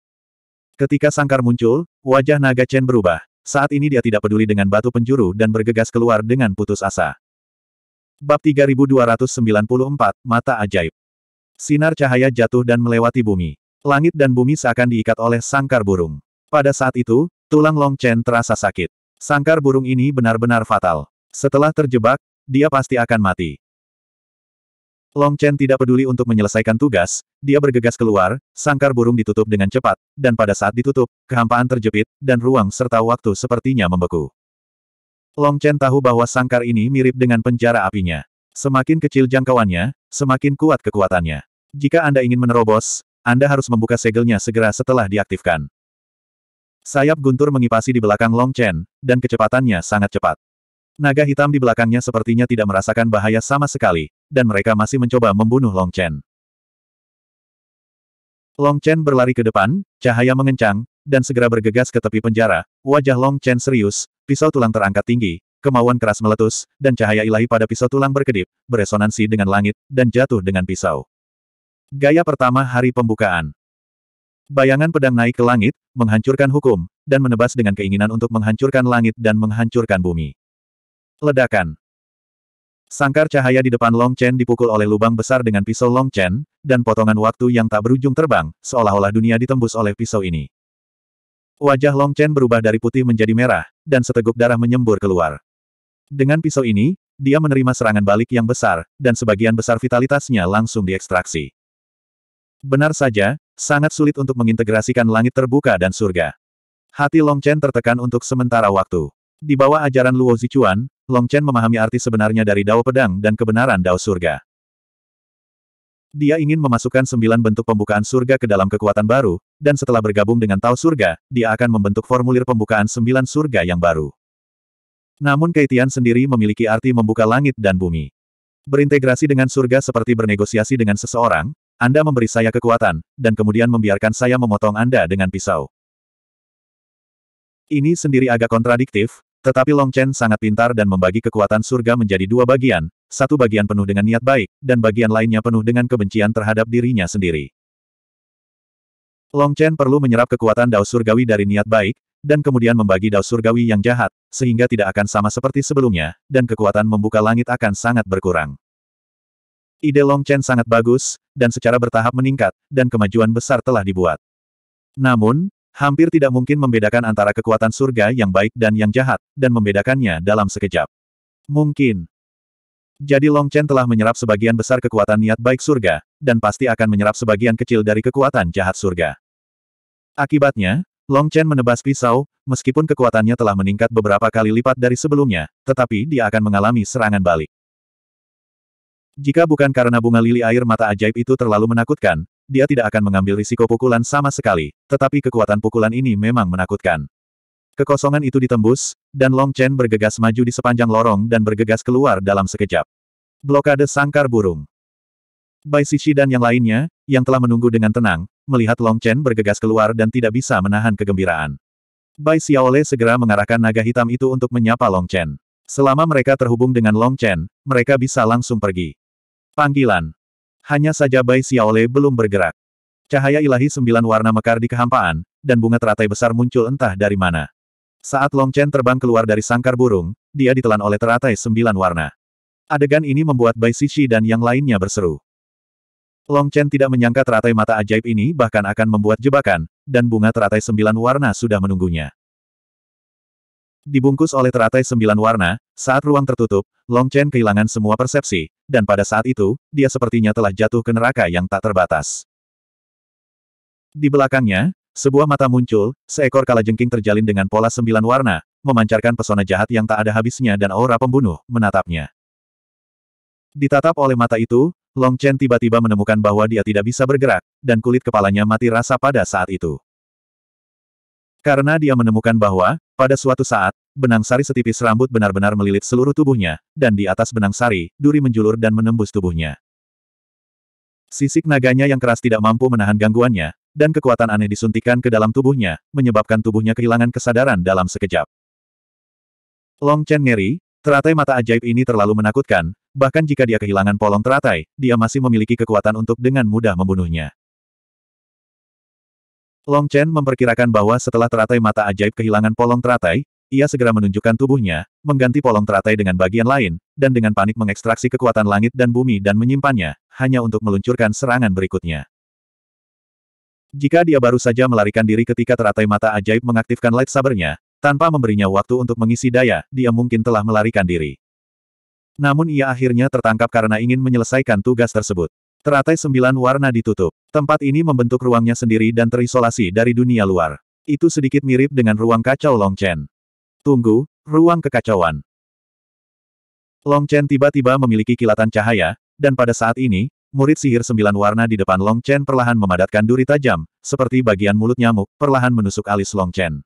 Speaker 1: Ketika sangkar muncul, wajah naga Chen berubah. Saat ini dia tidak peduli dengan batu penjuru dan bergegas keluar dengan putus asa. Bab 3294, Mata Ajaib Sinar cahaya jatuh dan melewati bumi. Langit dan bumi seakan diikat oleh sangkar burung. Pada saat itu, tulang Long Chen terasa sakit. Sangkar burung ini benar-benar fatal. Setelah terjebak, dia pasti akan mati. Long Chen tidak peduli untuk menyelesaikan tugas, dia bergegas keluar, sangkar burung ditutup dengan cepat, dan pada saat ditutup, kehampaan terjepit, dan ruang serta waktu sepertinya membeku. Long Chen tahu bahwa sangkar ini mirip dengan penjara apinya. Semakin kecil jangkauannya, semakin kuat kekuatannya. Jika Anda ingin menerobos, Anda harus membuka segelnya segera setelah diaktifkan. Sayap guntur mengipasi di belakang Long Chen, dan kecepatannya sangat cepat. Naga hitam di belakangnya sepertinya tidak merasakan bahaya sama sekali, dan mereka masih mencoba membunuh Long Chen. Long Chen berlari ke depan, cahaya mengencang, dan segera bergegas ke tepi penjara. Wajah Long Chen serius, pisau tulang terangkat tinggi, kemauan keras meletus, dan cahaya ilahi pada pisau tulang berkedip, beresonansi dengan langit, dan jatuh dengan pisau. Gaya pertama hari pembukaan. Bayangan pedang naik ke langit, menghancurkan hukum, dan menebas dengan keinginan untuk menghancurkan langit dan menghancurkan bumi. Ledakan. Sangkar cahaya di depan Long Chen dipukul oleh lubang besar dengan pisau Long Chen, dan potongan waktu yang tak berujung terbang, seolah-olah dunia ditembus oleh pisau ini. Wajah Long Chen berubah dari putih menjadi merah, dan seteguk darah menyembur keluar. Dengan pisau ini, dia menerima serangan balik yang besar, dan sebagian besar vitalitasnya langsung diekstraksi. Benar saja, sangat sulit untuk mengintegrasikan langit terbuka dan surga. Hati Long Chen tertekan untuk sementara waktu. Di bawah ajaran Luo Zichuan, Long Chen memahami arti sebenarnya dari Dao Pedang dan kebenaran Dao Surga. Dia ingin memasukkan sembilan bentuk pembukaan surga ke dalam kekuatan baru, dan setelah bergabung dengan Tao Surga, dia akan membentuk formulir pembukaan sembilan surga yang baru. Namun Keitian sendiri memiliki arti membuka langit dan bumi. Berintegrasi dengan surga seperti bernegosiasi dengan seseorang, Anda memberi saya kekuatan, dan kemudian membiarkan saya memotong Anda dengan pisau. Ini sendiri agak kontradiktif, tetapi Long Chen sangat pintar dan membagi kekuatan surga menjadi dua bagian, satu bagian penuh dengan niat baik, dan bagian lainnya penuh dengan kebencian terhadap dirinya sendiri. Long Chen perlu menyerap kekuatan dao surgawi dari niat baik, dan kemudian membagi dao surgawi yang jahat, sehingga tidak akan sama seperti sebelumnya, dan kekuatan membuka langit akan sangat berkurang. Ide Long Chen sangat bagus, dan secara bertahap meningkat, dan kemajuan besar telah dibuat. Namun, Hampir tidak mungkin membedakan antara kekuatan surga yang baik dan yang jahat, dan membedakannya dalam sekejap. Mungkin. Jadi Long Chen telah menyerap sebagian besar kekuatan niat baik surga, dan pasti akan menyerap sebagian kecil dari kekuatan jahat surga. Akibatnya, Long Chen menebas pisau, meskipun kekuatannya telah meningkat beberapa kali lipat dari sebelumnya, tetapi dia akan mengalami serangan balik. Jika bukan karena bunga lili air mata ajaib itu terlalu menakutkan, dia tidak akan mengambil risiko pukulan sama sekali, tetapi kekuatan pukulan ini memang menakutkan. Kekosongan itu ditembus, dan Long Chen bergegas maju di sepanjang lorong dan bergegas keluar dalam sekejap. Blokade sangkar burung. Bai Shishi dan yang lainnya, yang telah menunggu dengan tenang, melihat Long Chen bergegas keluar dan tidak bisa menahan kegembiraan. Bai Xiaole segera mengarahkan naga hitam itu untuk menyapa Long Chen. Selama mereka terhubung dengan Long Chen, mereka bisa langsung pergi. Panggilan. Hanya saja Bai Xiaole belum bergerak. Cahaya ilahi sembilan warna mekar di kehampaan, dan bunga teratai besar muncul entah dari mana. Saat Long Chen terbang keluar dari sangkar burung, dia ditelan oleh teratai sembilan warna. Adegan ini membuat Bai Xixi dan yang lainnya berseru. Long Chen tidak menyangka teratai mata ajaib ini bahkan akan membuat jebakan, dan bunga teratai sembilan warna sudah menunggunya. Dibungkus oleh teratai sembilan warna, saat ruang tertutup, Long Chen kehilangan semua persepsi, dan pada saat itu, dia sepertinya telah jatuh ke neraka yang tak terbatas. Di belakangnya, sebuah mata muncul, seekor kalajengking terjalin dengan pola sembilan warna, memancarkan pesona jahat yang tak ada habisnya dan aura pembunuh, menatapnya. Ditatap oleh mata itu, Long Chen tiba-tiba menemukan bahwa dia tidak bisa bergerak, dan kulit kepalanya mati rasa pada saat itu. Karena dia menemukan bahwa, pada suatu saat, benang sari setipis rambut benar-benar melilit seluruh tubuhnya, dan di atas benang sari, duri menjulur dan menembus tubuhnya. Sisik naganya yang keras tidak mampu menahan gangguannya, dan kekuatan aneh disuntikan ke dalam tubuhnya, menyebabkan tubuhnya kehilangan kesadaran dalam sekejap. Long Chen ngeri, teratai mata ajaib ini terlalu menakutkan, bahkan jika dia kehilangan polong teratai, dia masih memiliki kekuatan untuk dengan mudah membunuhnya. Long Chen memperkirakan bahwa setelah teratai mata ajaib kehilangan polong teratai, ia segera menunjukkan tubuhnya, mengganti polong teratai dengan bagian lain, dan dengan panik mengekstraksi kekuatan langit dan bumi dan menyimpannya, hanya untuk meluncurkan serangan berikutnya. Jika dia baru saja melarikan diri ketika teratai mata ajaib mengaktifkan lightsabernya, tanpa memberinya waktu untuk mengisi daya, dia mungkin telah melarikan diri. Namun ia akhirnya tertangkap karena ingin menyelesaikan tugas tersebut. Teratai sembilan warna ditutup. Tempat ini membentuk ruangnya sendiri dan terisolasi dari dunia luar. Itu sedikit mirip dengan ruang kacau Long Chen. Tunggu, ruang kekacauan. Long Chen tiba-tiba memiliki kilatan cahaya, dan pada saat ini, murid sihir sembilan warna di depan Long Chen perlahan memadatkan duri tajam, seperti bagian mulut nyamuk, perlahan menusuk alis Long Chen.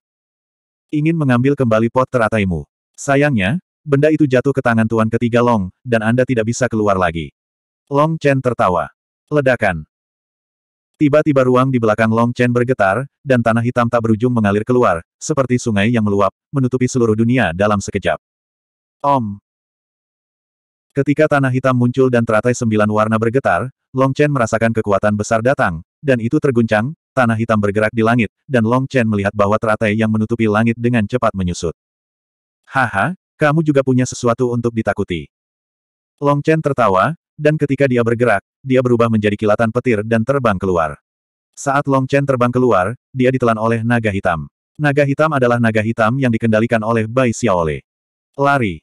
Speaker 1: Ingin mengambil kembali pot terataimu. Sayangnya, benda itu jatuh ke tangan tuan ketiga Long, dan Anda tidak bisa keluar lagi. Long Chen tertawa. Ledakan. Tiba-tiba ruang di belakang Long Chen bergetar, dan tanah hitam tak berujung mengalir keluar, seperti sungai yang meluap, menutupi seluruh dunia dalam sekejap. Om. Ketika tanah hitam muncul dan teratai sembilan warna bergetar, Long Chen merasakan kekuatan besar datang, dan itu terguncang, tanah hitam bergerak di langit, dan Long Chen melihat bahwa teratai yang menutupi langit dengan cepat menyusut. Haha, kamu juga punya sesuatu untuk ditakuti. Long Chen tertawa, dan ketika dia bergerak, dia berubah menjadi kilatan petir dan terbang keluar. Saat Long Chen terbang keluar, dia ditelan oleh naga hitam. Naga hitam adalah naga hitam yang dikendalikan oleh Bai Xiaole. Lari.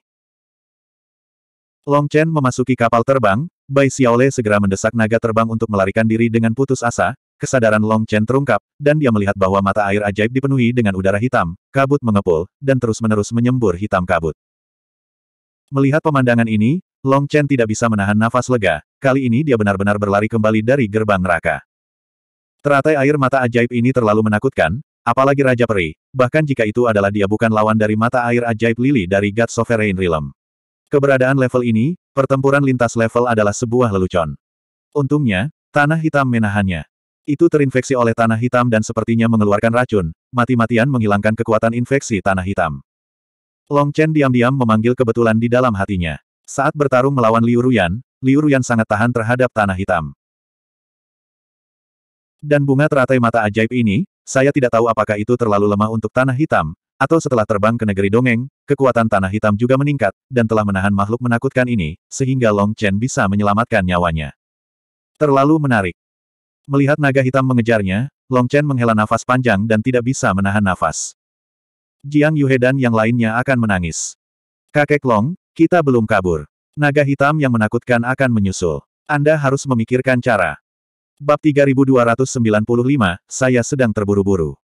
Speaker 1: Long Chen memasuki kapal terbang, Bai Xiaole segera mendesak naga terbang untuk melarikan diri dengan putus asa, kesadaran Long Chen terungkap, dan dia melihat bahwa mata air ajaib dipenuhi dengan udara hitam, kabut mengepul, dan terus-menerus menyembur hitam kabut. Melihat pemandangan ini, Long Chen tidak bisa menahan nafas lega, kali ini dia benar-benar berlari kembali dari gerbang neraka. Teratai air mata ajaib ini terlalu menakutkan, apalagi Raja Peri, bahkan jika itu adalah dia bukan lawan dari mata air ajaib Lily dari God Sovereign Realm. Keberadaan level ini, pertempuran lintas level adalah sebuah lelucon. Untungnya, tanah hitam menahannya. Itu terinfeksi oleh tanah hitam dan sepertinya mengeluarkan racun, mati-matian menghilangkan kekuatan infeksi tanah hitam. Long Chen diam-diam memanggil kebetulan di dalam hatinya. Saat bertarung melawan Liu Ruyan, Liu Ruyan sangat tahan terhadap tanah hitam. Dan bunga teratai mata ajaib ini, saya tidak tahu apakah itu terlalu lemah untuk tanah hitam, atau setelah terbang ke negeri dongeng, kekuatan tanah hitam juga meningkat, dan telah menahan makhluk menakutkan ini, sehingga Long Chen bisa menyelamatkan nyawanya. Terlalu menarik. Melihat naga hitam mengejarnya, Long Chen menghela nafas panjang dan tidak bisa menahan nafas. Jiang Yuhe dan yang lainnya akan menangis. Kakek Long, kita belum kabur. Naga hitam yang menakutkan akan menyusul. Anda harus memikirkan cara. Bab 3295, saya sedang terburu-buru.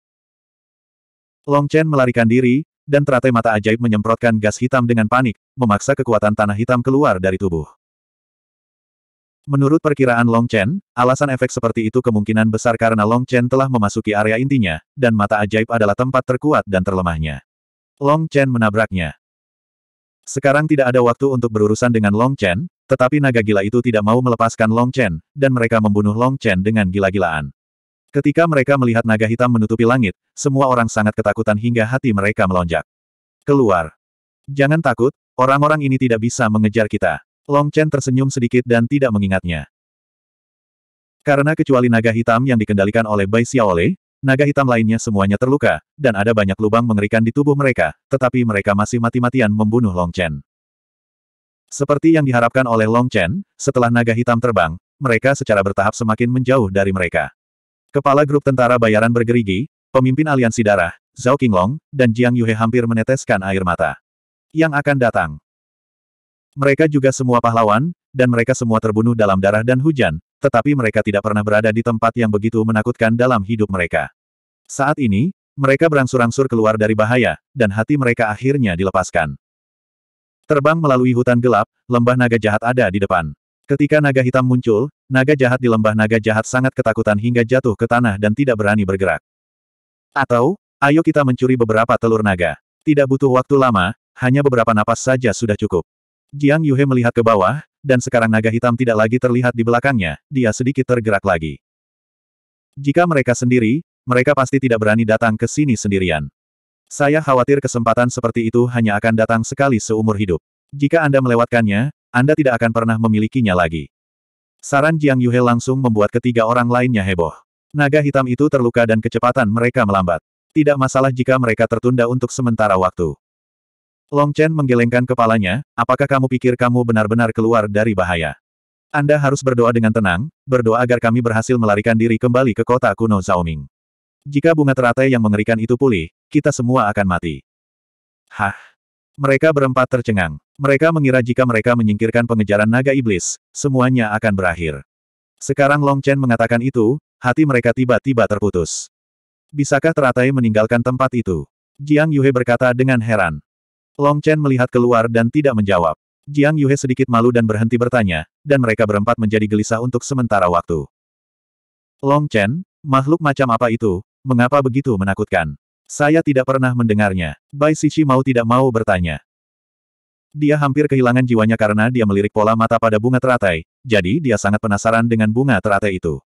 Speaker 1: Long Chen melarikan diri, dan teratai mata ajaib menyemprotkan gas hitam dengan panik, memaksa kekuatan tanah hitam keluar dari tubuh. Menurut perkiraan Long Chen, alasan efek seperti itu kemungkinan besar karena Long Chen telah memasuki area intinya, dan mata ajaib adalah tempat terkuat dan terlemahnya. Long Chen menabraknya. Sekarang tidak ada waktu untuk berurusan dengan Long Chen, tetapi naga gila itu tidak mau melepaskan Long Chen, dan mereka membunuh Long Chen dengan gila-gilaan. Ketika mereka melihat naga hitam menutupi langit, semua orang sangat ketakutan hingga hati mereka melonjak. Keluar. Jangan takut, orang-orang ini tidak bisa mengejar kita. Long Chen tersenyum sedikit dan tidak mengingatnya. Karena kecuali naga hitam yang dikendalikan oleh Bai Xiaole, Naga hitam lainnya semuanya terluka, dan ada banyak lubang mengerikan di tubuh mereka, tetapi mereka masih mati-matian membunuh Long Chen. Seperti yang diharapkan oleh Long Chen, setelah naga hitam terbang, mereka secara bertahap semakin menjauh dari mereka. Kepala grup tentara bayaran bergerigi, pemimpin aliansi darah, Zhao Qinglong, dan Jiang Yue hampir meneteskan air mata. Yang akan datang. Mereka juga semua pahlawan, dan mereka semua terbunuh dalam darah dan hujan, tetapi mereka tidak pernah berada di tempat yang begitu menakutkan dalam hidup mereka. Saat ini, mereka berangsur-angsur keluar dari bahaya, dan hati mereka akhirnya dilepaskan. Terbang melalui hutan gelap, lembah naga jahat ada di depan. Ketika naga hitam muncul, naga jahat di lembah naga jahat sangat ketakutan hingga jatuh ke tanah dan tidak berani bergerak. Atau, ayo kita mencuri beberapa telur naga. Tidak butuh waktu lama, hanya beberapa napas saja sudah cukup. Jiang Yuhe melihat ke bawah, dan sekarang naga hitam tidak lagi terlihat di belakangnya, dia sedikit tergerak lagi. Jika mereka sendiri, mereka pasti tidak berani datang ke sini sendirian. Saya khawatir kesempatan seperti itu hanya akan datang sekali seumur hidup. Jika Anda melewatkannya, Anda tidak akan pernah memilikinya lagi. Saran Jiang Yuhe langsung membuat ketiga orang lainnya heboh. Naga hitam itu terluka dan kecepatan mereka melambat. Tidak masalah jika mereka tertunda untuk sementara waktu. Long Chen menggelengkan kepalanya, apakah kamu pikir kamu benar-benar keluar dari bahaya? Anda harus berdoa dengan tenang, berdoa agar kami berhasil melarikan diri kembali ke kota kuno Zaoming. Jika bunga teratai yang mengerikan itu pulih, kita semua akan mati. Hah? Mereka berempat tercengang. Mereka mengira jika mereka menyingkirkan pengejaran naga iblis, semuanya akan berakhir. Sekarang Long Chen mengatakan itu, hati mereka tiba-tiba terputus. Bisakah teratai meninggalkan tempat itu? Jiang Yue berkata dengan heran. Long Chen melihat keluar dan tidak menjawab. Jiang Yue sedikit malu dan berhenti bertanya, dan mereka berempat menjadi gelisah untuk sementara waktu. Long Chen, makhluk macam apa itu, mengapa begitu menakutkan? Saya tidak pernah mendengarnya. Bai Sisi mau tidak mau bertanya. Dia hampir kehilangan jiwanya karena dia melirik pola mata pada bunga teratai, jadi dia sangat penasaran dengan bunga teratai itu.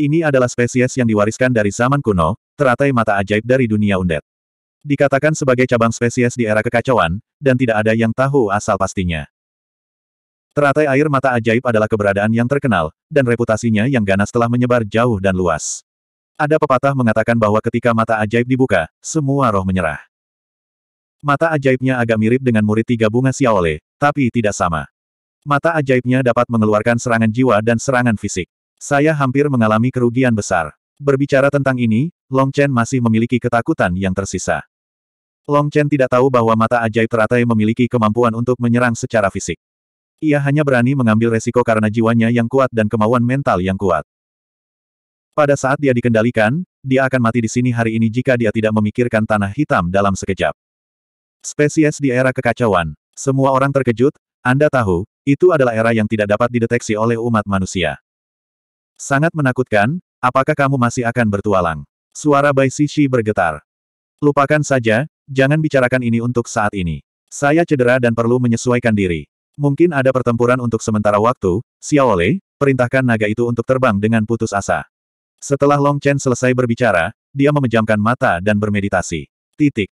Speaker 1: Ini adalah spesies yang diwariskan dari zaman kuno, teratai mata ajaib dari dunia undet dikatakan sebagai cabang spesies di era kekacauan, dan tidak ada yang tahu asal pastinya. Teratai air mata ajaib adalah keberadaan yang terkenal, dan reputasinya yang ganas telah menyebar jauh dan luas. Ada pepatah mengatakan bahwa ketika mata ajaib dibuka, semua roh menyerah. Mata ajaibnya agak mirip dengan murid tiga bunga Xiaole, tapi tidak sama. Mata ajaibnya dapat mengeluarkan serangan jiwa dan serangan fisik. Saya hampir mengalami kerugian besar. Berbicara tentang ini, Long Chen masih memiliki ketakutan yang tersisa. Long Chen tidak tahu bahwa mata ajaib teratai memiliki kemampuan untuk menyerang secara fisik. Ia hanya berani mengambil resiko karena jiwanya yang kuat dan kemauan mental yang kuat. Pada saat dia dikendalikan, dia akan mati di sini hari ini jika dia tidak memikirkan tanah hitam dalam sekejap. Spesies di era kekacauan. Semua orang terkejut, Anda tahu, itu adalah era yang tidak dapat dideteksi oleh umat manusia. Sangat menakutkan, apakah kamu masih akan bertualang? Suara Bai Sishi bergetar. Lupakan saja, Jangan bicarakan ini untuk saat ini. Saya cedera dan perlu menyesuaikan diri. Mungkin ada pertempuran untuk sementara waktu, Xiaole, perintahkan naga itu untuk terbang dengan putus asa. Setelah Long Chen selesai berbicara, dia memejamkan mata dan bermeditasi. Titik.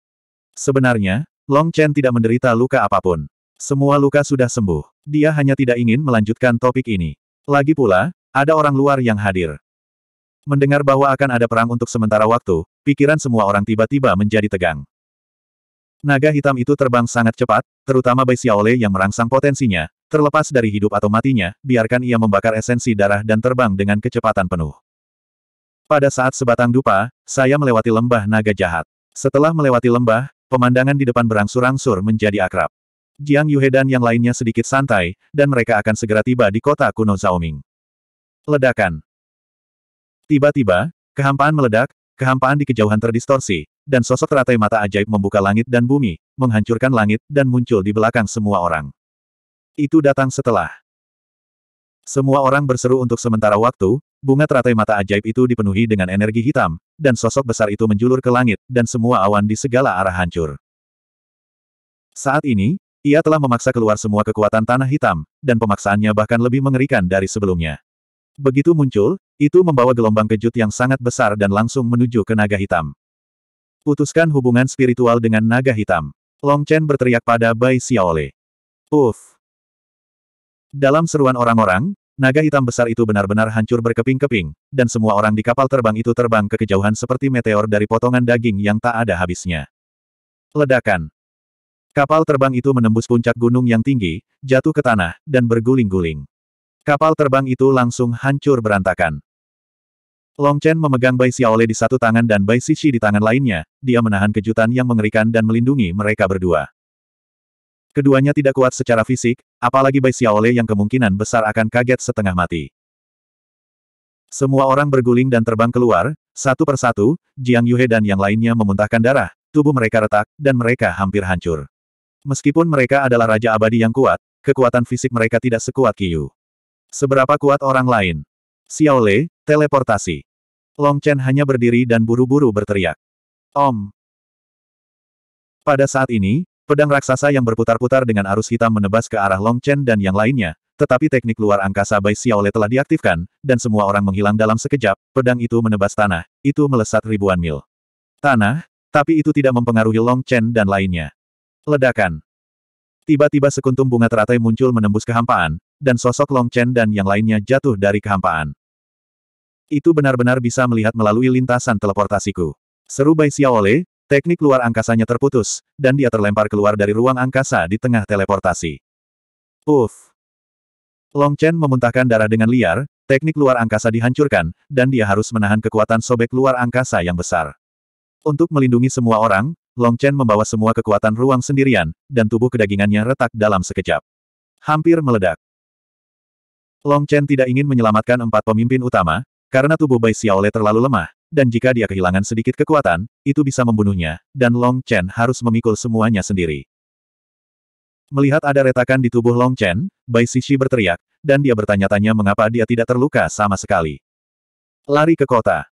Speaker 1: Sebenarnya, Long Chen tidak menderita luka apapun. Semua luka sudah sembuh. Dia hanya tidak ingin melanjutkan topik ini. Lagi pula, ada orang luar yang hadir. Mendengar bahwa akan ada perang untuk sementara waktu, pikiran semua orang tiba-tiba menjadi tegang. Naga hitam itu terbang sangat cepat, terutama Bai Xiaole yang merangsang potensinya, terlepas dari hidup atau matinya, biarkan ia membakar esensi darah dan terbang dengan kecepatan penuh. Pada saat sebatang dupa, saya melewati lembah naga jahat. Setelah melewati lembah, pemandangan di depan berangsur-angsur menjadi akrab. Jiang Yuhe dan yang lainnya sedikit santai, dan mereka akan segera tiba di kota kuno Zaoming. Ledakan. Tiba-tiba, kehampaan meledak, kehampaan di kejauhan terdistorsi, dan sosok teratai mata ajaib membuka langit dan bumi, menghancurkan langit dan muncul di belakang semua orang. Itu datang setelah. Semua orang berseru untuk sementara waktu, bunga teratai mata ajaib itu dipenuhi dengan energi hitam, dan sosok besar itu menjulur ke langit, dan semua awan di segala arah hancur. Saat ini, ia telah memaksa keluar semua kekuatan tanah hitam, dan pemaksaannya bahkan lebih mengerikan dari sebelumnya. Begitu muncul, itu membawa gelombang kejut yang sangat besar dan langsung menuju ke naga hitam. Putuskan hubungan spiritual dengan naga hitam. Long Chen berteriak pada Bai Xiaole. Uff. Dalam seruan orang-orang, naga hitam besar itu benar-benar hancur berkeping-keping, dan semua orang di kapal terbang itu terbang ke kejauhan seperti meteor dari potongan daging yang tak ada habisnya. Ledakan. Kapal terbang itu menembus puncak gunung yang tinggi, jatuh ke tanah, dan berguling-guling. Kapal terbang itu langsung hancur berantakan. Long Chen memegang Bai Xiaole di satu tangan dan Bai Xixi di tangan lainnya, dia menahan kejutan yang mengerikan dan melindungi mereka berdua. Keduanya tidak kuat secara fisik, apalagi Bai Xiaole yang kemungkinan besar akan kaget setengah mati. Semua orang berguling dan terbang keluar, satu persatu, Jiang Yuhe dan yang lainnya memuntahkan darah, tubuh mereka retak, dan mereka hampir hancur. Meskipun mereka adalah Raja Abadi yang kuat, kekuatan fisik mereka tidak sekuat Qiyu. Seberapa kuat orang lain? Xiaole, Teleportasi. Long Chen hanya berdiri dan buru-buru berteriak. Om. Pada saat ini, pedang raksasa yang berputar-putar dengan arus hitam menebas ke arah Long Chen dan yang lainnya, tetapi teknik luar angkasa Bai Xiaole telah diaktifkan, dan semua orang menghilang dalam sekejap, pedang itu menebas tanah, itu melesat ribuan mil. Tanah, tapi itu tidak mempengaruhi Long Chen dan lainnya. Ledakan. Tiba-tiba sekuntum bunga teratai muncul menembus kehampaan, dan sosok Long Chen dan yang lainnya jatuh dari kehampaan. Itu benar-benar bisa melihat melalui lintasan teleportasiku. Seru Bai Xiaole, teknik luar angkasanya terputus, dan dia terlempar keluar dari ruang angkasa di tengah teleportasi. Uff! Long Chen memuntahkan darah dengan liar, teknik luar angkasa dihancurkan, dan dia harus menahan kekuatan sobek luar angkasa yang besar. Untuk melindungi semua orang, Long Chen membawa semua kekuatan ruang sendirian, dan tubuh kedagingannya retak dalam sekejap. Hampir meledak. Long Chen tidak ingin menyelamatkan empat pemimpin utama, karena tubuh Bai Xiaole terlalu lemah, dan jika dia kehilangan sedikit kekuatan, itu bisa membunuhnya, dan Long Chen harus memikul semuanya sendiri. Melihat ada retakan di tubuh Long Chen, Bai Xixi berteriak, dan dia bertanya-tanya mengapa dia tidak terluka sama sekali. Lari ke kota.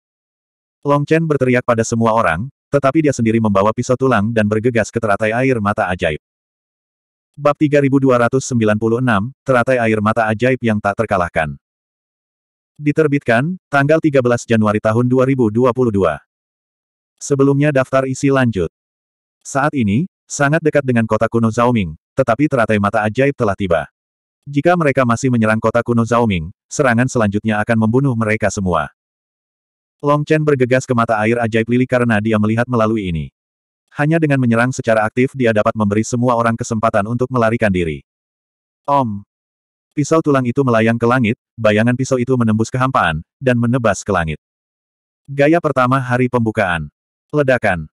Speaker 1: Long Chen berteriak pada semua orang, tetapi dia sendiri membawa pisau tulang dan bergegas ke teratai air mata ajaib. Bab 3296, Teratai Air Mata Ajaib yang tak terkalahkan. Diterbitkan, tanggal 13 Januari tahun 2022. Sebelumnya daftar isi lanjut. Saat ini, sangat dekat dengan kota kuno Zaoming, tetapi teratai mata ajaib telah tiba. Jika mereka masih menyerang kota kuno Zaoming, serangan selanjutnya akan membunuh mereka semua. Long Chen bergegas ke mata air ajaib Lili karena dia melihat melalui ini. Hanya dengan menyerang secara aktif dia dapat memberi semua orang kesempatan untuk melarikan diri. Om, Pisau tulang itu melayang ke langit, bayangan pisau itu menembus kehampaan, dan menebas ke langit. Gaya pertama hari pembukaan. Ledakan.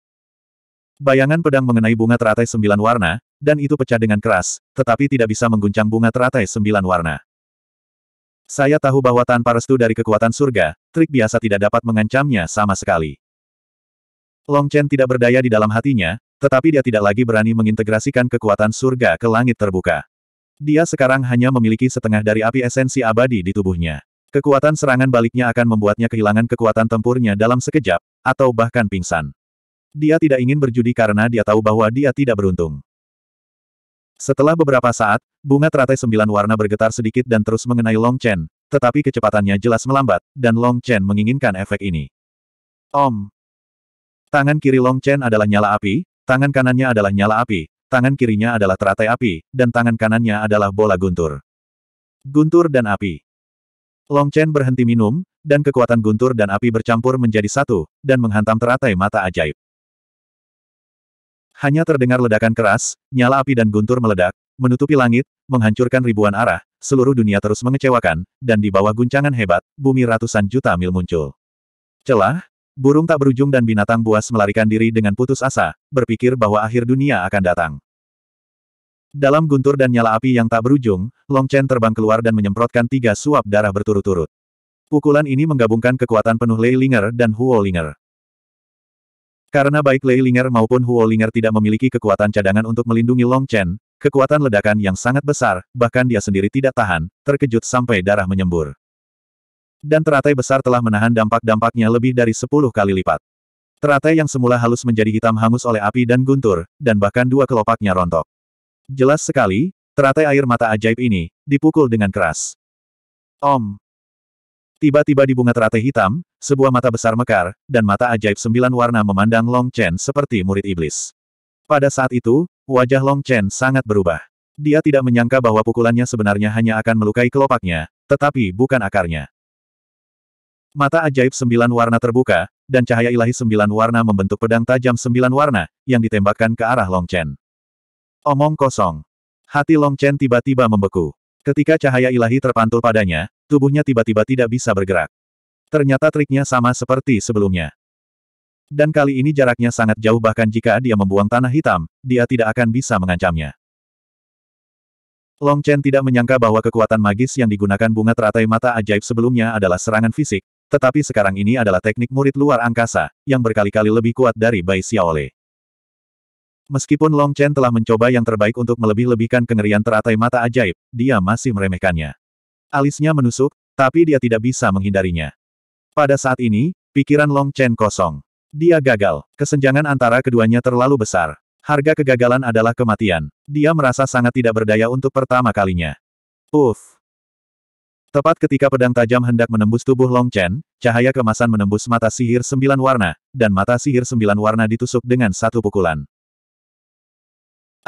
Speaker 1: Bayangan pedang mengenai bunga teratai sembilan warna, dan itu pecah dengan keras, tetapi tidak bisa mengguncang bunga teratai sembilan warna. Saya tahu bahwa tanpa restu dari kekuatan surga, trik biasa tidak dapat mengancamnya sama sekali. Long Chen tidak berdaya di dalam hatinya, tetapi dia tidak lagi berani mengintegrasikan kekuatan surga ke langit terbuka. Dia sekarang hanya memiliki setengah dari api esensi abadi di tubuhnya. Kekuatan serangan baliknya akan membuatnya kehilangan kekuatan tempurnya dalam sekejap, atau bahkan pingsan. Dia tidak ingin berjudi karena dia tahu bahwa dia tidak beruntung. Setelah beberapa saat, bunga teratai sembilan warna bergetar sedikit dan terus mengenai Long Chen, tetapi kecepatannya jelas melambat, dan Long Chen menginginkan efek ini. Om. Tangan kiri Long Chen adalah nyala api, tangan kanannya adalah nyala api, tangan kirinya adalah teratai api, dan tangan kanannya adalah bola guntur. Guntur dan api. Long Chen berhenti minum, dan kekuatan guntur dan api bercampur menjadi satu, dan menghantam teratai mata ajaib. Hanya terdengar ledakan keras, nyala api dan guntur meledak, menutupi langit, menghancurkan ribuan arah, seluruh dunia terus mengecewakan, dan di bawah guncangan hebat, bumi ratusan juta mil muncul. Celah, Burung tak berujung dan binatang buas melarikan diri dengan putus asa, berpikir bahwa akhir dunia akan datang. Dalam guntur dan nyala api yang tak berujung, Long Chen terbang keluar dan menyemprotkan tiga suap darah berturut-turut. Pukulan ini menggabungkan kekuatan penuh Lei Linger dan Huo Linger. Karena baik Lei Linger maupun Huo Linger tidak memiliki kekuatan cadangan untuk melindungi Long Chen, kekuatan ledakan yang sangat besar, bahkan dia sendiri tidak tahan, terkejut sampai darah menyembur. Dan teratai besar telah menahan dampak-dampaknya lebih dari sepuluh kali lipat. Teratai yang semula halus menjadi hitam hangus oleh api dan guntur, dan bahkan dua kelopaknya rontok. Jelas sekali, teratai air mata ajaib ini, dipukul dengan keras. Om. Tiba-tiba di bunga teratai hitam, sebuah mata besar mekar, dan mata ajaib sembilan warna memandang Long Chen seperti murid iblis. Pada saat itu, wajah Long Chen sangat berubah. Dia tidak menyangka bahwa pukulannya sebenarnya hanya akan melukai kelopaknya, tetapi bukan akarnya. Mata ajaib sembilan warna terbuka, dan cahaya ilahi sembilan warna membentuk pedang tajam sembilan warna, yang ditembakkan ke arah Long Chen. Omong kosong. Hati Long Chen tiba-tiba membeku. Ketika cahaya ilahi terpantul padanya, tubuhnya tiba-tiba tidak bisa bergerak. Ternyata triknya sama seperti sebelumnya. Dan kali ini jaraknya sangat jauh bahkan jika dia membuang tanah hitam, dia tidak akan bisa mengancamnya. Long Chen tidak menyangka bahwa kekuatan magis yang digunakan bunga teratai mata ajaib sebelumnya adalah serangan fisik, tetapi sekarang ini adalah teknik murid luar angkasa, yang berkali-kali lebih kuat dari Bai Xiaole. Meskipun Long Chen telah mencoba yang terbaik untuk melebih-lebihkan kengerian teratai mata ajaib, dia masih meremehkannya. Alisnya menusuk, tapi dia tidak bisa menghindarinya. Pada saat ini, pikiran Long Chen kosong. Dia gagal. Kesenjangan antara keduanya terlalu besar. Harga kegagalan adalah kematian. Dia merasa sangat tidak berdaya untuk pertama kalinya. Uff, Tepat ketika pedang tajam hendak menembus tubuh Long Chen, cahaya kemasan menembus mata sihir sembilan warna, dan mata sihir sembilan warna ditusuk dengan satu pukulan.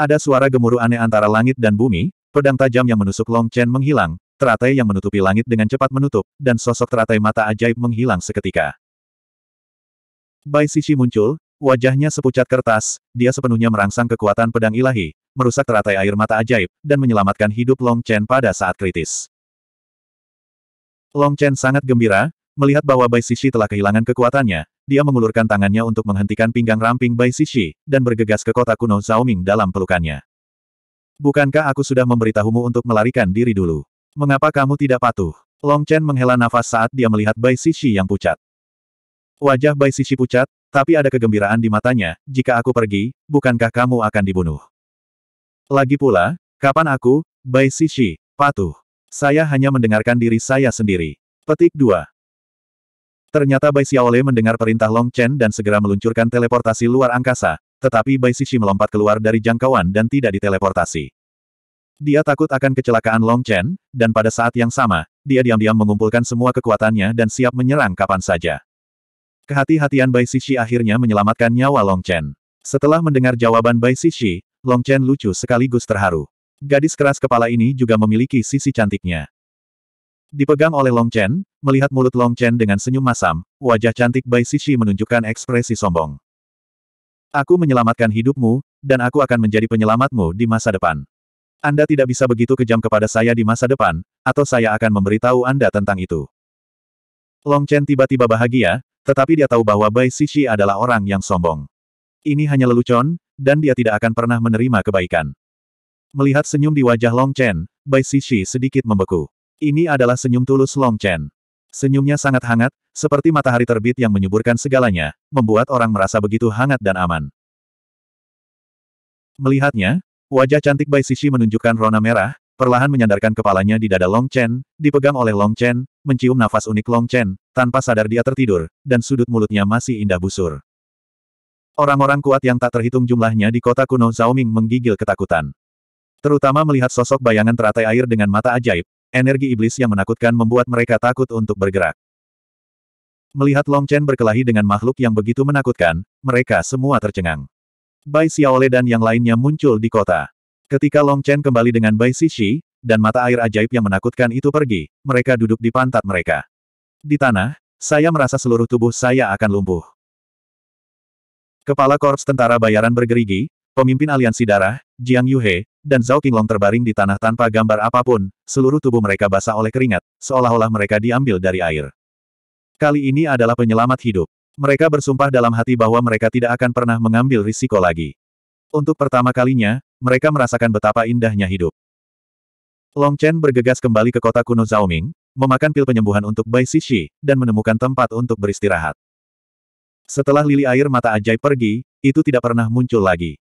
Speaker 1: Ada suara gemuruh aneh antara langit dan bumi, pedang tajam yang menusuk Long Chen menghilang, teratai yang menutupi langit dengan cepat menutup, dan sosok teratai mata ajaib menghilang seketika. Bai Sisi muncul, wajahnya sepucat kertas, dia sepenuhnya merangsang kekuatan pedang ilahi, merusak teratai air mata ajaib, dan menyelamatkan hidup Long Chen pada saat kritis. Long Chen sangat gembira, melihat bahwa Bai Sishi telah kehilangan kekuatannya, dia mengulurkan tangannya untuk menghentikan pinggang ramping Bai Sishi dan bergegas ke kota kuno Zhaoming dalam pelukannya. Bukankah aku sudah memberitahumu untuk melarikan diri dulu? Mengapa kamu tidak patuh? Long Chen menghela nafas saat dia melihat Bai Sishi yang pucat. Wajah Bai Sishi pucat, tapi ada kegembiraan di matanya, jika aku pergi, bukankah kamu akan dibunuh? Lagi pula, kapan aku, Bai Sishi, patuh? Saya hanya mendengarkan diri saya sendiri. Petik 2. Ternyata Bai Xiaole mendengar perintah Long Chen dan segera meluncurkan teleportasi luar angkasa, tetapi Bai Sixi melompat keluar dari jangkauan dan tidak diteleportasi. Dia takut akan kecelakaan Long Chen, dan pada saat yang sama, dia diam-diam mengumpulkan semua kekuatannya dan siap menyerang kapan saja. Kehati-hatian Bai Sixi akhirnya menyelamatkan nyawa Long Chen. Setelah mendengar jawaban Bai Sixi, Long Chen lucu sekaligus terharu. Gadis keras kepala ini juga memiliki sisi cantiknya. Dipegang oleh Long Chen, melihat mulut Long Chen dengan senyum masam, wajah cantik Bai Sisi menunjukkan ekspresi sombong. Aku menyelamatkan hidupmu, dan aku akan menjadi penyelamatmu di masa depan. Anda tidak bisa begitu kejam kepada saya di masa depan, atau saya akan memberitahu Anda tentang itu. Long Chen tiba-tiba bahagia, tetapi dia tahu bahwa Bai Sisi adalah orang yang sombong. Ini hanya lelucon, dan dia tidak akan pernah menerima kebaikan. Melihat senyum di wajah Long Chen, Bai Sisi sedikit membeku. Ini adalah senyum tulus Long Chen. Senyumnya sangat hangat, seperti matahari terbit yang menyuburkan segalanya, membuat orang merasa begitu hangat dan aman. Melihatnya, wajah cantik Bai Sisi menunjukkan rona merah, perlahan menyandarkan kepalanya di dada Long Chen, dipegang oleh Long Chen, mencium nafas unik Long Chen, tanpa sadar dia tertidur, dan sudut mulutnya masih indah busur. Orang-orang kuat yang tak terhitung jumlahnya di kota kuno Zaoming menggigil ketakutan. Terutama melihat sosok bayangan teratai air dengan mata ajaib, energi iblis yang menakutkan membuat mereka takut untuk bergerak. Melihat Long Chen berkelahi dengan makhluk yang begitu menakutkan, mereka semua tercengang. Bai Xiaole dan yang lainnya muncul di kota. Ketika Long Chen kembali dengan Bai Xixi, dan mata air ajaib yang menakutkan itu pergi, mereka duduk di pantat mereka. Di tanah, saya merasa seluruh tubuh saya akan lumpuh. Kepala Korps Tentara Bayaran bergerigi, pemimpin aliansi darah, Jiang Yuhe, dan Zhao Qinglong terbaring di tanah tanpa gambar apapun, seluruh tubuh mereka basah oleh keringat, seolah-olah mereka diambil dari air. Kali ini adalah penyelamat hidup. Mereka bersumpah dalam hati bahwa mereka tidak akan pernah mengambil risiko lagi. Untuk pertama kalinya, mereka merasakan betapa indahnya hidup. Long Chen bergegas kembali ke kota kuno Zhaoming, memakan pil penyembuhan untuk Bai Shishi, dan menemukan tempat untuk beristirahat. Setelah lili air mata ajaib pergi, itu tidak pernah muncul lagi.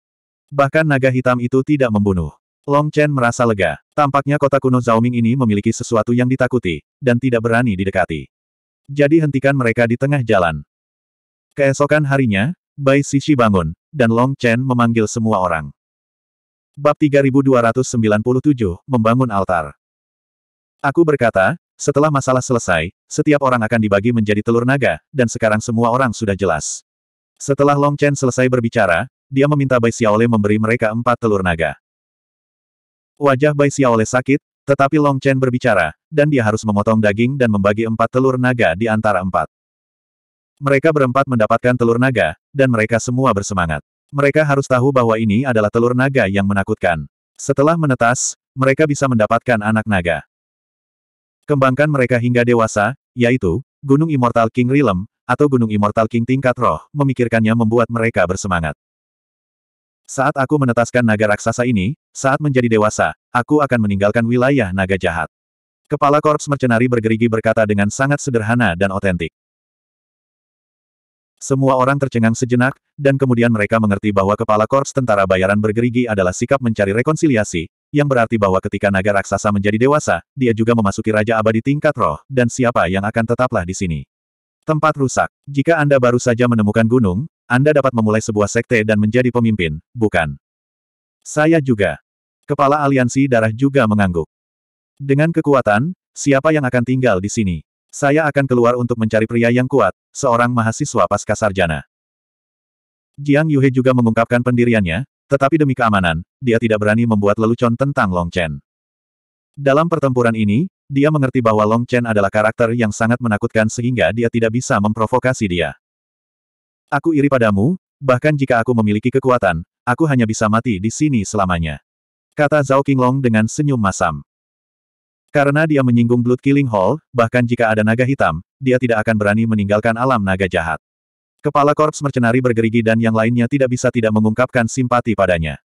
Speaker 1: Bahkan naga hitam itu tidak membunuh. Long Chen merasa lega. Tampaknya kota kuno Zhaoming ini memiliki sesuatu yang ditakuti, dan tidak berani didekati. Jadi hentikan mereka di tengah jalan. Keesokan harinya, Bai Sishi bangun, dan Long Chen memanggil semua orang. Bab 3297, Membangun Altar Aku berkata, setelah masalah selesai, setiap orang akan dibagi menjadi telur naga, dan sekarang semua orang sudah jelas. Setelah Long Chen selesai berbicara, dia meminta Bai Xiaole memberi mereka empat telur naga. Wajah Bai Xiaole sakit, tetapi Long Chen berbicara, dan dia harus memotong daging dan membagi empat telur naga di antara empat. Mereka berempat mendapatkan telur naga, dan mereka semua bersemangat. Mereka harus tahu bahwa ini adalah telur naga yang menakutkan. Setelah menetas, mereka bisa mendapatkan anak naga. Kembangkan mereka hingga dewasa, yaitu, Gunung Immortal King Realm, atau Gunung Immortal King tingkat roh, memikirkannya membuat mereka bersemangat. Saat aku menetaskan naga raksasa ini, saat menjadi dewasa, aku akan meninggalkan wilayah naga jahat. Kepala Korps Mercenari bergerigi berkata dengan sangat sederhana dan otentik. Semua orang tercengang sejenak, dan kemudian mereka mengerti bahwa kepala korps tentara bayaran bergerigi adalah sikap mencari rekonsiliasi, yang berarti bahwa ketika naga raksasa menjadi dewasa, dia juga memasuki Raja Abadi tingkat roh, dan siapa yang akan tetaplah di sini. Tempat rusak. Jika Anda baru saja menemukan gunung, anda dapat memulai sebuah sekte dan menjadi pemimpin, bukan? Saya juga. Kepala aliansi darah juga mengangguk. Dengan kekuatan, siapa yang akan tinggal di sini? Saya akan keluar untuk mencari pria yang kuat, seorang mahasiswa pasca sarjana. Jiang Yuhe juga mengungkapkan pendiriannya, tetapi demi keamanan, dia tidak berani membuat lelucon tentang Long Chen. Dalam pertempuran ini, dia mengerti bahwa Long Chen adalah karakter yang sangat menakutkan sehingga dia tidak bisa memprovokasi dia. Aku iri padamu, bahkan jika aku memiliki kekuatan, aku hanya bisa mati di sini selamanya. Kata Zhao Qinglong dengan senyum masam. Karena dia menyinggung Blood Killing Hall, bahkan jika ada naga hitam, dia tidak akan berani meninggalkan alam naga jahat. Kepala Korps Mercenari bergerigi dan yang lainnya tidak bisa tidak mengungkapkan simpati padanya.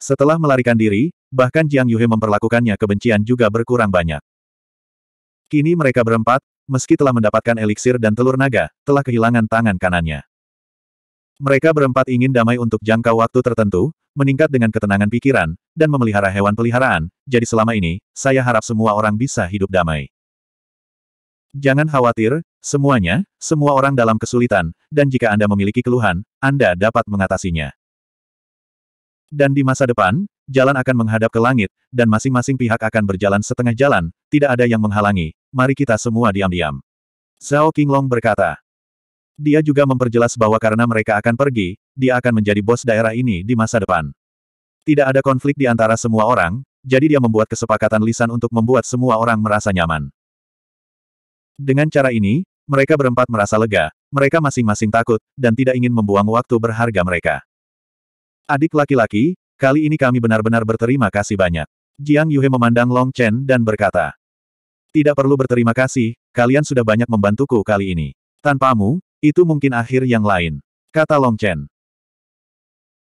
Speaker 1: Setelah melarikan diri, bahkan Jiang Yuhe memperlakukannya kebencian juga berkurang banyak. Kini mereka berempat, meski telah mendapatkan eliksir dan telur naga, telah kehilangan tangan kanannya. Mereka berempat ingin damai untuk jangka waktu tertentu, meningkat dengan ketenangan pikiran, dan memelihara hewan peliharaan, jadi selama ini, saya harap semua orang bisa hidup damai. Jangan khawatir, semuanya, semua orang dalam kesulitan, dan jika Anda memiliki keluhan, Anda dapat mengatasinya. Dan di masa depan, jalan akan menghadap ke langit, dan masing-masing pihak akan berjalan setengah jalan, tidak ada yang menghalangi, mari kita semua diam-diam. Zhao Qinglong berkata, dia juga memperjelas bahwa karena mereka akan pergi, dia akan menjadi bos daerah ini di masa depan. Tidak ada konflik di antara semua orang, jadi dia membuat kesepakatan lisan untuk membuat semua orang merasa nyaman. Dengan cara ini, mereka berempat merasa lega, mereka masing-masing takut, dan tidak ingin membuang waktu berharga mereka. Adik laki-laki, kali ini kami benar-benar berterima kasih banyak. Jiang Yuhe memandang Long Chen dan berkata, Tidak perlu berterima kasih, kalian sudah banyak membantuku kali ini. Tanpamu, itu mungkin akhir yang lain, kata Long Chen.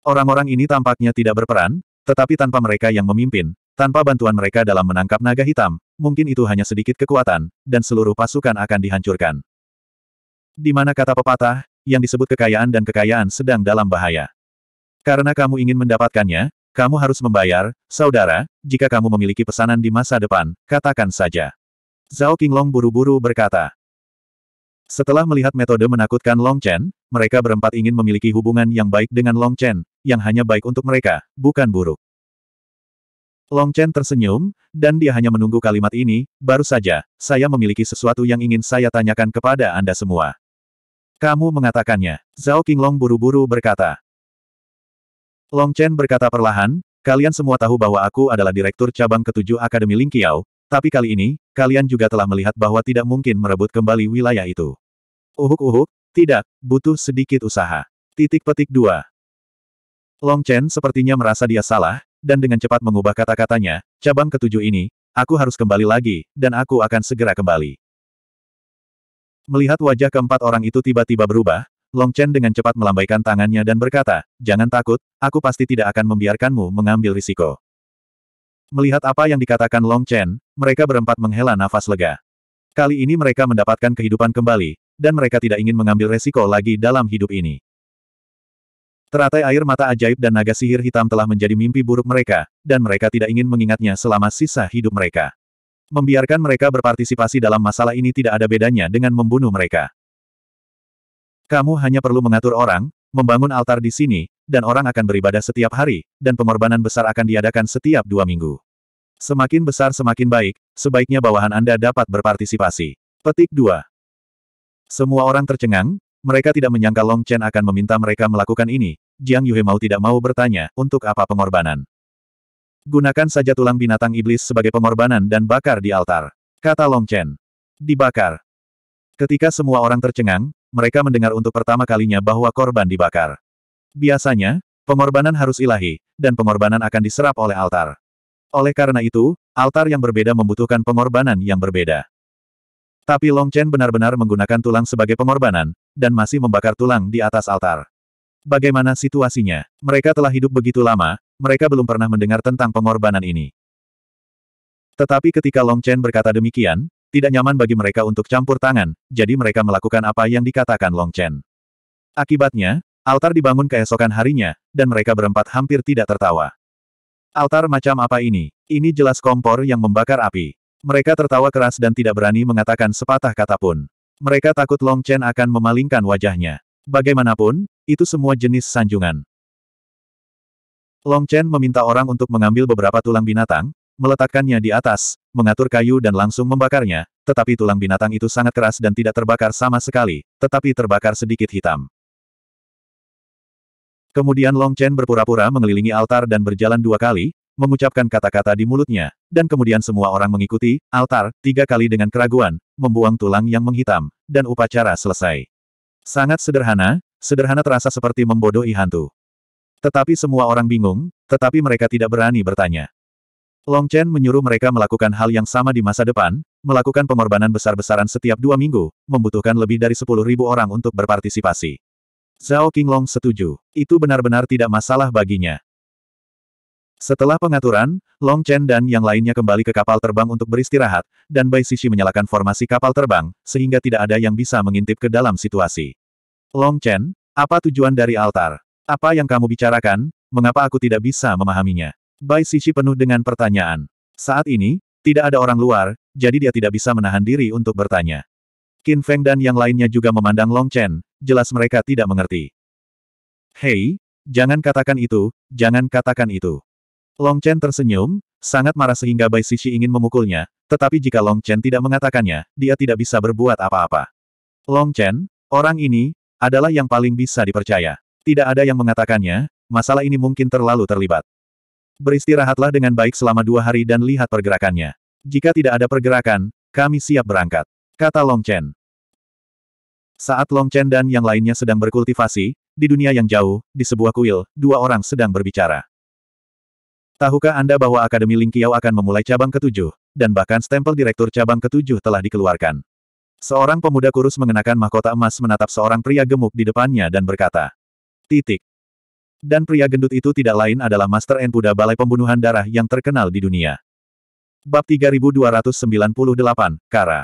Speaker 1: Orang-orang ini tampaknya tidak berperan, tetapi tanpa mereka yang memimpin, tanpa bantuan mereka dalam menangkap naga hitam, mungkin itu hanya sedikit kekuatan, dan seluruh pasukan akan dihancurkan. Di mana kata pepatah, yang disebut kekayaan dan kekayaan sedang dalam bahaya. Karena kamu ingin mendapatkannya, kamu harus membayar, saudara, jika kamu memiliki pesanan di masa depan, katakan saja. Zhao Qinglong buru-buru berkata. Setelah melihat metode menakutkan Long Chen, mereka berempat ingin memiliki hubungan yang baik dengan Long Chen, yang hanya baik untuk mereka, bukan buruk. Long Chen tersenyum, dan dia hanya menunggu kalimat ini, baru saja, saya memiliki sesuatu yang ingin saya tanyakan kepada Anda semua. Kamu mengatakannya, Zhao Qinglong buru-buru berkata. Long Chen berkata perlahan, kalian semua tahu bahwa aku adalah direktur cabang ketujuh Akademi Lingqiao, tapi kali ini, kalian juga telah melihat bahwa tidak mungkin merebut kembali wilayah itu. Uhuk-uhuk, tidak, butuh sedikit usaha. Titik petik 2. Long Chen sepertinya merasa dia salah, dan dengan cepat mengubah kata-katanya, cabang ketujuh ini, aku harus kembali lagi, dan aku akan segera kembali. Melihat wajah keempat orang itu tiba-tiba berubah, Long Chen dengan cepat melambaikan tangannya dan berkata, Jangan takut, aku pasti tidak akan membiarkanmu mengambil risiko. Melihat apa yang dikatakan Long Chen, mereka berempat menghela nafas lega. Kali ini mereka mendapatkan kehidupan kembali, dan mereka tidak ingin mengambil resiko lagi dalam hidup ini. Teratai air mata ajaib dan naga sihir hitam telah menjadi mimpi buruk mereka, dan mereka tidak ingin mengingatnya selama sisa hidup mereka. Membiarkan mereka berpartisipasi dalam masalah ini tidak ada bedanya dengan membunuh mereka. Kamu hanya perlu mengatur orang, membangun altar di sini, dan orang akan beribadah setiap hari, dan pengorbanan besar akan diadakan setiap dua minggu. Semakin besar semakin baik, sebaiknya bawahan Anda dapat berpartisipasi. Petik 2. Semua orang tercengang, mereka tidak menyangka Long Chen akan meminta mereka melakukan ini, Jiang Yue mau tidak mau bertanya, untuk apa pengorbanan? Gunakan saja tulang binatang iblis sebagai pengorbanan dan bakar di altar. Kata Long Chen. Dibakar. Ketika semua orang tercengang, mereka mendengar untuk pertama kalinya bahwa korban dibakar. Biasanya, pengorbanan harus ilahi, dan pengorbanan akan diserap oleh altar. Oleh karena itu, altar yang berbeda membutuhkan pengorbanan yang berbeda. Tapi Long Chen benar-benar menggunakan tulang sebagai pengorbanan, dan masih membakar tulang di atas altar. Bagaimana situasinya? Mereka telah hidup begitu lama, mereka belum pernah mendengar tentang pengorbanan ini. Tetapi ketika Long Chen berkata demikian, tidak nyaman bagi mereka untuk campur tangan, jadi mereka melakukan apa yang dikatakan Long Chen. Akibatnya, Altar dibangun keesokan harinya, dan mereka berempat hampir tidak tertawa. Altar macam apa ini? Ini jelas kompor yang membakar api. Mereka tertawa keras dan tidak berani mengatakan sepatah kata pun. Mereka takut Long Chen akan memalingkan wajahnya. Bagaimanapun, itu semua jenis sanjungan. Long Chen meminta orang untuk mengambil beberapa tulang binatang, meletakkannya di atas, mengatur kayu dan langsung membakarnya, tetapi tulang binatang itu sangat keras dan tidak terbakar sama sekali, tetapi terbakar sedikit hitam. Kemudian Long Chen berpura-pura mengelilingi altar dan berjalan dua kali, mengucapkan kata-kata di mulutnya, dan kemudian semua orang mengikuti, altar, tiga kali dengan keraguan, membuang tulang yang menghitam, dan upacara selesai. Sangat sederhana, sederhana terasa seperti membodohi hantu. Tetapi semua orang bingung, tetapi mereka tidak berani bertanya. Long Chen menyuruh mereka melakukan hal yang sama di masa depan, melakukan pengorbanan besar-besaran setiap dua minggu, membutuhkan lebih dari 10.000 orang untuk berpartisipasi. Zhao Qinglong setuju. Itu benar-benar tidak masalah baginya. Setelah pengaturan, Long Chen dan yang lainnya kembali ke kapal terbang untuk beristirahat, dan Bai Sisi menyalakan formasi kapal terbang, sehingga tidak ada yang bisa mengintip ke dalam situasi. Long Chen, apa tujuan dari altar? Apa yang kamu bicarakan, mengapa aku tidak bisa memahaminya? Bai Sisi penuh dengan pertanyaan. Saat ini, tidak ada orang luar, jadi dia tidak bisa menahan diri untuk bertanya. Qin Feng dan yang lainnya juga memandang Long Chen, jelas mereka tidak mengerti. Hei, jangan katakan itu, jangan katakan itu. Long Chen tersenyum, sangat marah sehingga Bai Sisi ingin memukulnya, tetapi jika Long Chen tidak mengatakannya, dia tidak bisa berbuat apa-apa. Long Chen, orang ini, adalah yang paling bisa dipercaya. Tidak ada yang mengatakannya, masalah ini mungkin terlalu terlibat. Beristirahatlah dengan baik selama dua hari dan lihat pergerakannya. Jika tidak ada pergerakan, kami siap berangkat. Kata Long Chen. Saat Long Chen dan yang lainnya sedang berkultivasi, di dunia yang jauh, di sebuah kuil, dua orang sedang berbicara. Tahukah Anda bahwa Akademi Ling Qiao akan memulai cabang ketujuh, dan bahkan stempel direktur cabang ketujuh telah dikeluarkan. Seorang pemuda kurus mengenakan mahkota emas menatap seorang pria gemuk di depannya dan berkata, Titik. Dan pria gendut itu tidak lain adalah Master Enpuda Balai Pembunuhan Darah yang terkenal di dunia. Bab 3298, Kara.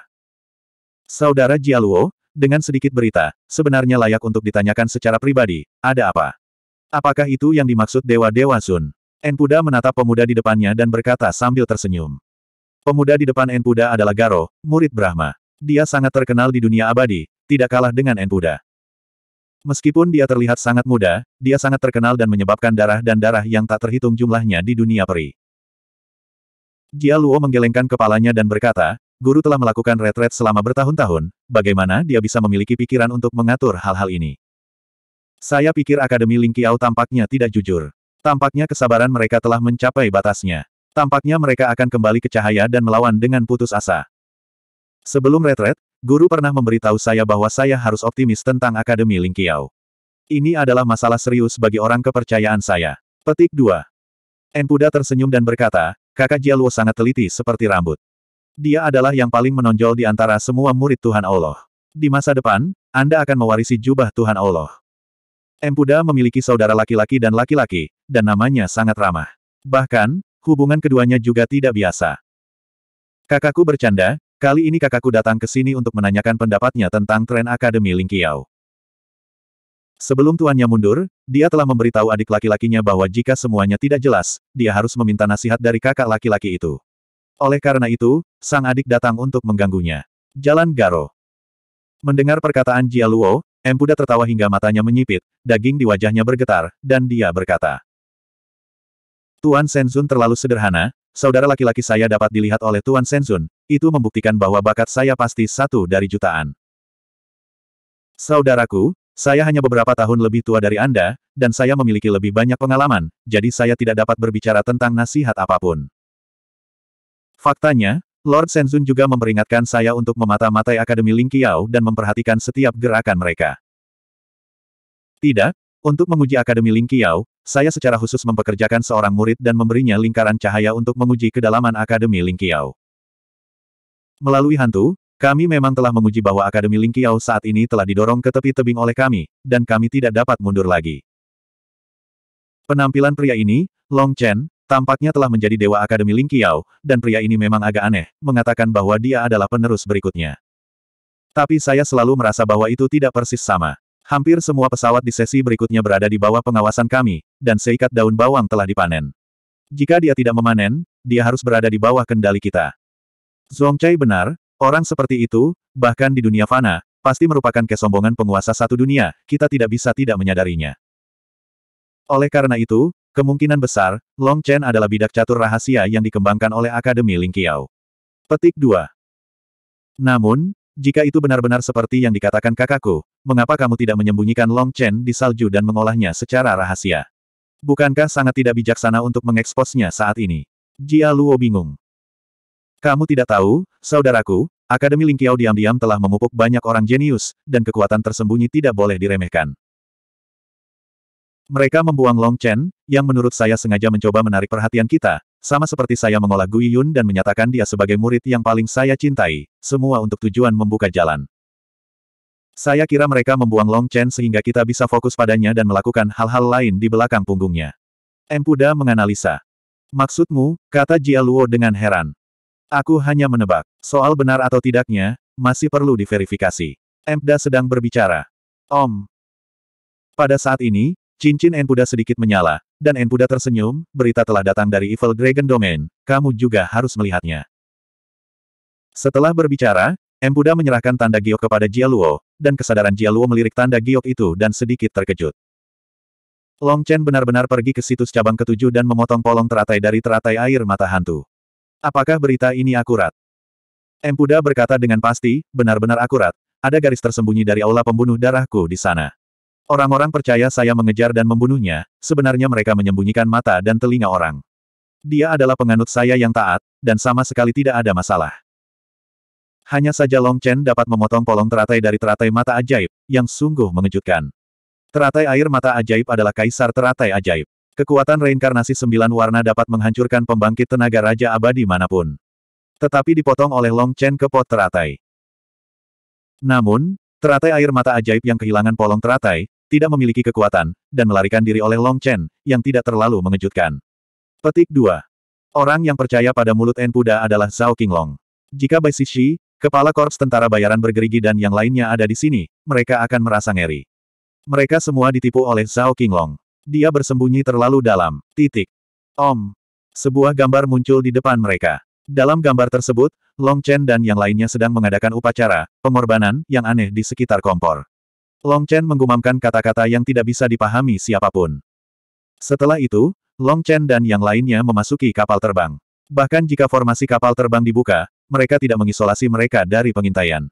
Speaker 1: Saudara Jialuo, dengan sedikit berita, sebenarnya layak untuk ditanyakan secara pribadi, ada apa? Apakah itu yang dimaksud Dewa-Dewa Sun? Enpuda menatap pemuda di depannya dan berkata sambil tersenyum. Pemuda di depan Enpuda adalah Garo, murid Brahma. Dia sangat terkenal di dunia abadi, tidak kalah dengan Enpuda. Meskipun dia terlihat sangat muda, dia sangat terkenal dan menyebabkan darah dan darah yang tak terhitung jumlahnya di dunia peri. Jia Luo menggelengkan kepalanya dan berkata, guru telah melakukan retret selama bertahun-tahun, bagaimana dia bisa memiliki pikiran untuk mengatur hal-hal ini? Saya pikir Akademi Lingqiao tampaknya tidak jujur. Tampaknya kesabaran mereka telah mencapai batasnya. Tampaknya mereka akan kembali ke cahaya dan melawan dengan putus asa. Sebelum retret, guru pernah memberitahu saya bahwa saya harus optimis tentang Akademi Lingqiao. Ini adalah masalah serius bagi orang kepercayaan saya. Petik 2. Enpuda tersenyum dan berkata, kakak Jialuo sangat teliti seperti rambut. Dia adalah yang paling menonjol di antara semua murid Tuhan Allah. Di masa depan, Anda akan mewarisi jubah Tuhan Allah. Empuda memiliki saudara laki-laki dan laki-laki, dan namanya sangat ramah. Bahkan, hubungan keduanya juga tidak biasa. Kakakku bercanda, kali ini kakakku datang ke sini untuk menanyakan pendapatnya tentang tren Akademi Lingkiau. Sebelum tuannya mundur, dia telah memberitahu adik laki-lakinya bahwa jika semuanya tidak jelas, dia harus meminta nasihat dari kakak laki-laki itu. Oleh karena itu, sang adik datang untuk mengganggunya. Jalan Garo. Mendengar perkataan Jia Luo, Empuda tertawa hingga matanya menyipit, daging di wajahnya bergetar, dan dia berkata. Tuan Senzun terlalu sederhana, saudara laki-laki saya dapat dilihat oleh Tuan Senzun, itu membuktikan bahwa bakat saya pasti satu dari jutaan. Saudaraku, saya hanya beberapa tahun lebih tua dari Anda, dan saya memiliki lebih banyak pengalaman, jadi saya tidak dapat berbicara tentang nasihat apapun. Faktanya, Lord Senzun juga memperingatkan saya untuk memata-matai Akademi Lingqiao dan memperhatikan setiap gerakan mereka. Tidak, untuk menguji Akademi Lingqiao, saya secara khusus mempekerjakan seorang murid dan memberinya lingkaran cahaya untuk menguji kedalaman Akademi Lingqiao. Melalui hantu, kami memang telah menguji bahwa Akademi Lingqiao saat ini telah didorong ke tepi tebing oleh kami, dan kami tidak dapat mundur lagi. Penampilan pria ini, Long Chen, Tampaknya telah menjadi Dewa Akademi Ling Qiao, dan pria ini memang agak aneh, mengatakan bahwa dia adalah penerus berikutnya. Tapi saya selalu merasa bahwa itu tidak persis sama. Hampir semua pesawat di sesi berikutnya berada di bawah pengawasan kami, dan seikat daun bawang telah dipanen. Jika dia tidak memanen, dia harus berada di bawah kendali kita. Zongcai benar, orang seperti itu, bahkan di dunia fana, pasti merupakan kesombongan penguasa satu dunia, kita tidak bisa tidak menyadarinya. Oleh karena itu, Kemungkinan besar, Long Chen adalah bidak catur rahasia yang dikembangkan oleh Akademi Ling Petik 2. Namun, jika itu benar-benar seperti yang dikatakan kakakku, mengapa kamu tidak menyembunyikan Long Chen di salju dan mengolahnya secara rahasia? Bukankah sangat tidak bijaksana untuk mengeksposnya saat ini? Jia Luo bingung. Kamu tidak tahu, saudaraku, Akademi Ling diam-diam telah memupuk banyak orang jenius, dan kekuatan tersembunyi tidak boleh diremehkan. Mereka membuang Long Chen, yang menurut saya sengaja mencoba menarik perhatian kita, sama seperti saya mengolah Gui Yun dan menyatakan dia sebagai murid yang paling saya cintai, semua untuk tujuan membuka jalan. Saya kira mereka membuang Long Chen sehingga kita bisa fokus padanya dan melakukan hal-hal lain di belakang punggungnya. Empuda menganalisa. Maksudmu, kata Jia Luo dengan heran. Aku hanya menebak. Soal benar atau tidaknya, masih perlu diverifikasi. Empda sedang berbicara. Om. Pada saat ini, Cincin Enpuda sedikit menyala, dan Enpuda tersenyum, berita telah datang dari Evil Dragon Domain, kamu juga harus melihatnya. Setelah berbicara, Enpuda menyerahkan tanda giok kepada Jia Luo, dan kesadaran Jia Luo melirik tanda giok itu dan sedikit terkejut. Long Chen benar-benar pergi ke situs cabang ketujuh dan memotong polong teratai dari teratai air mata hantu. Apakah berita ini akurat? Empuda berkata dengan pasti, benar-benar akurat, ada garis tersembunyi dari aula pembunuh darahku di sana. Orang-orang percaya saya mengejar dan membunuhnya, sebenarnya mereka menyembunyikan mata dan telinga orang. Dia adalah penganut saya yang taat, dan sama sekali tidak ada masalah. Hanya saja Long Chen dapat memotong polong teratai dari teratai mata ajaib, yang sungguh mengejutkan. Teratai air mata ajaib adalah kaisar teratai ajaib. Kekuatan reinkarnasi sembilan warna dapat menghancurkan pembangkit tenaga raja abadi manapun. Tetapi dipotong oleh Long Chen ke pot teratai. Namun, teratai air mata ajaib yang kehilangan polong teratai, tidak memiliki kekuatan, dan melarikan diri oleh Long Chen, yang tidak terlalu mengejutkan. Petik 2. Orang yang percaya pada mulut Enpuda adalah Zhao Qinglong. Jika Bai Sixi, kepala korps tentara bayaran bergerigi dan yang lainnya ada di sini, mereka akan merasa ngeri. Mereka semua ditipu oleh Zhao Qinglong. Dia bersembunyi terlalu dalam. Titik. Om. Sebuah gambar muncul di depan mereka. Dalam gambar tersebut, Long Chen dan yang lainnya sedang mengadakan upacara, pengorbanan, yang aneh di sekitar kompor. Long Chen menggumamkan kata-kata yang tidak bisa dipahami siapapun. Setelah itu, Long Chen dan yang lainnya memasuki kapal terbang. Bahkan jika formasi kapal terbang dibuka, mereka tidak mengisolasi mereka dari pengintaian.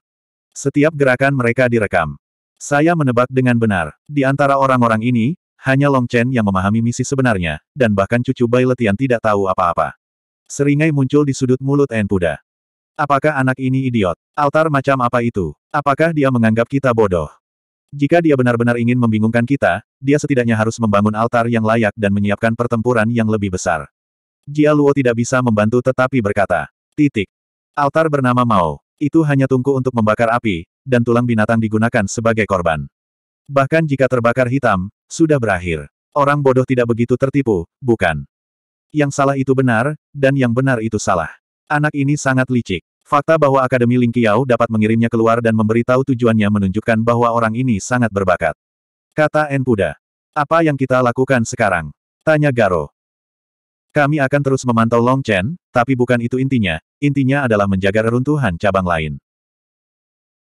Speaker 1: Setiap gerakan mereka direkam. Saya menebak dengan benar, di antara orang-orang ini, hanya Long Chen yang memahami misi sebenarnya, dan bahkan cucu Bai Letian tidak tahu apa-apa. Seringai muncul di sudut mulut En Puda. Apakah anak ini idiot? Altar macam apa itu? Apakah dia menganggap kita bodoh? Jika dia benar-benar ingin membingungkan kita, dia setidaknya harus membangun altar yang layak dan menyiapkan pertempuran yang lebih besar. Jia Luo tidak bisa membantu tetapi berkata, titik. Altar bernama Mao, itu hanya tungku untuk membakar api, dan tulang binatang digunakan sebagai korban. Bahkan jika terbakar hitam, sudah berakhir. Orang bodoh tidak begitu tertipu, bukan? Yang salah itu benar, dan yang benar itu salah. Anak ini sangat licik. Fakta bahwa Akademi Ling Qiao dapat mengirimnya keluar dan memberitahu tujuannya menunjukkan bahwa orang ini sangat berbakat. Kata Enpuda. Apa yang kita lakukan sekarang? Tanya Garo. Kami akan terus memantau Long Chen, tapi bukan itu intinya, intinya adalah menjaga reruntuhan cabang lain.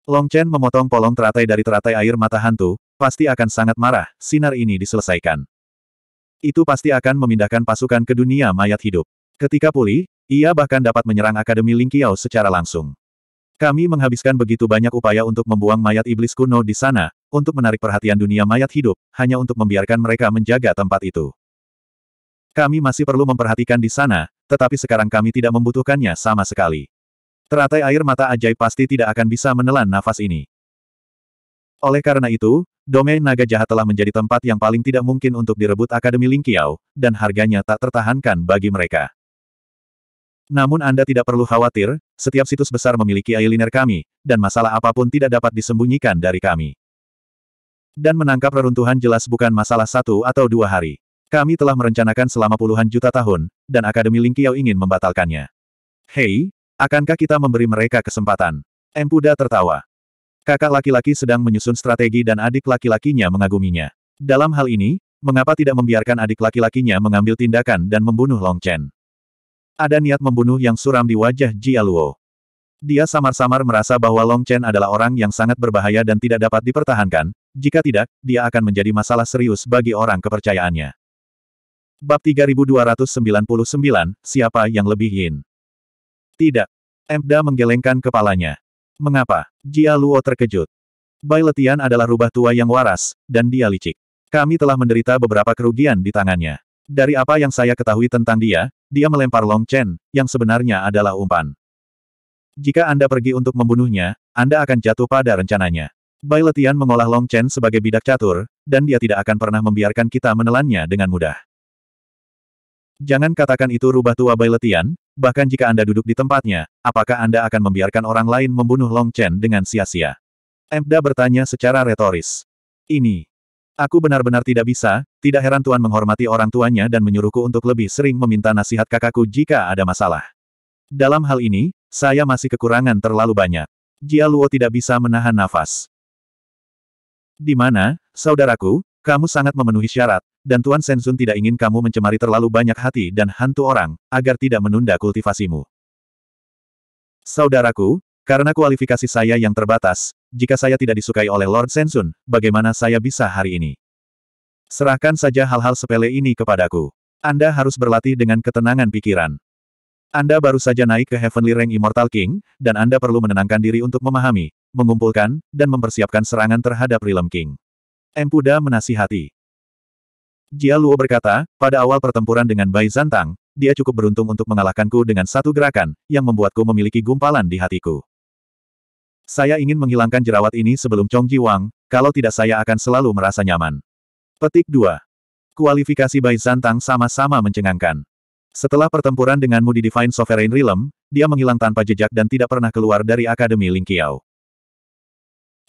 Speaker 1: Long Chen memotong polong teratai dari teratai air mata hantu, pasti akan sangat marah, sinar ini diselesaikan. Itu pasti akan memindahkan pasukan ke dunia mayat hidup. Ketika pulih, ia bahkan dapat menyerang Akademi Lingqiao secara langsung. Kami menghabiskan begitu banyak upaya untuk membuang mayat iblis kuno di sana, untuk menarik perhatian dunia mayat hidup, hanya untuk membiarkan mereka menjaga tempat itu. Kami masih perlu memperhatikan di sana, tetapi sekarang kami tidak membutuhkannya sama sekali. Teratai air mata ajaib pasti tidak akan bisa menelan nafas ini. Oleh karena itu, domain naga jahat telah menjadi tempat yang paling tidak mungkin untuk direbut Akademi Lingqiao, dan harganya tak tertahankan bagi mereka. Namun Anda tidak perlu khawatir, setiap situs besar memiliki eyeliner kami, dan masalah apapun tidak dapat disembunyikan dari kami. Dan menangkap reruntuhan jelas bukan masalah satu atau dua hari. Kami telah merencanakan selama puluhan juta tahun, dan Akademi Lingqiao ingin membatalkannya. Hei, akankah kita memberi mereka kesempatan? Empuda tertawa. Kakak laki-laki sedang menyusun strategi dan adik laki-lakinya mengaguminya. Dalam hal ini, mengapa tidak membiarkan adik laki-lakinya mengambil tindakan dan membunuh Long Chen? Ada niat membunuh yang suram di wajah Jia Luo. Dia samar-samar merasa bahwa Long Chen adalah orang yang sangat berbahaya dan tidak dapat dipertahankan, jika tidak, dia akan menjadi masalah serius bagi orang kepercayaannya. Bab 3299, Siapa yang lebih yin? Tidak. Emda menggelengkan kepalanya. Mengapa? Jia Luo terkejut. Bai Letian adalah rubah tua yang waras, dan dia licik. Kami telah menderita beberapa kerugian di tangannya. Dari apa yang saya ketahui tentang dia, dia melempar Long Chen, yang sebenarnya adalah umpan. Jika Anda pergi untuk membunuhnya, Anda akan jatuh pada rencananya. Bai Letian mengolah Long Chen sebagai bidak catur, dan dia tidak akan pernah membiarkan kita menelannya dengan mudah. Jangan katakan itu rubah tua Bai Letian, bahkan jika Anda duduk di tempatnya, apakah Anda akan membiarkan orang lain membunuh Long Chen dengan sia-sia? Emda bertanya secara retoris. Ini, Aku benar-benar tidak bisa, tidak heran Tuan menghormati orang tuanya dan menyuruhku untuk lebih sering meminta nasihat kakakku jika ada masalah. Dalam hal ini, saya masih kekurangan terlalu banyak. Jia Luo tidak bisa menahan nafas. Di mana, saudaraku, kamu sangat memenuhi syarat, dan Tuan Sensun tidak ingin kamu mencemari terlalu banyak hati dan hantu orang, agar tidak menunda kultivasimu. Saudaraku, karena kualifikasi saya yang terbatas, jika saya tidak disukai oleh Lord Sensun, bagaimana saya bisa hari ini? Serahkan saja hal-hal sepele ini kepadaku. Anda harus berlatih dengan ketenangan pikiran. Anda baru saja naik ke Heavenly Rank Immortal King, dan Anda perlu menenangkan diri untuk memahami, mengumpulkan, dan mempersiapkan serangan terhadap Realm King. Empuda menasihati. Jia Luo berkata, pada awal pertempuran dengan Bai Zantang, dia cukup beruntung untuk mengalahkanku dengan satu gerakan, yang membuatku memiliki gumpalan di hatiku. Saya ingin menghilangkan jerawat ini sebelum Chong Ji Wang, kalau tidak saya akan selalu merasa nyaman. Petik 2. Kualifikasi Bai Zantang sama-sama mencengangkan. Setelah pertempuran denganmu di Divine Sovereign Realm, dia menghilang tanpa jejak dan tidak pernah keluar dari Akademi Ling Lingqiao.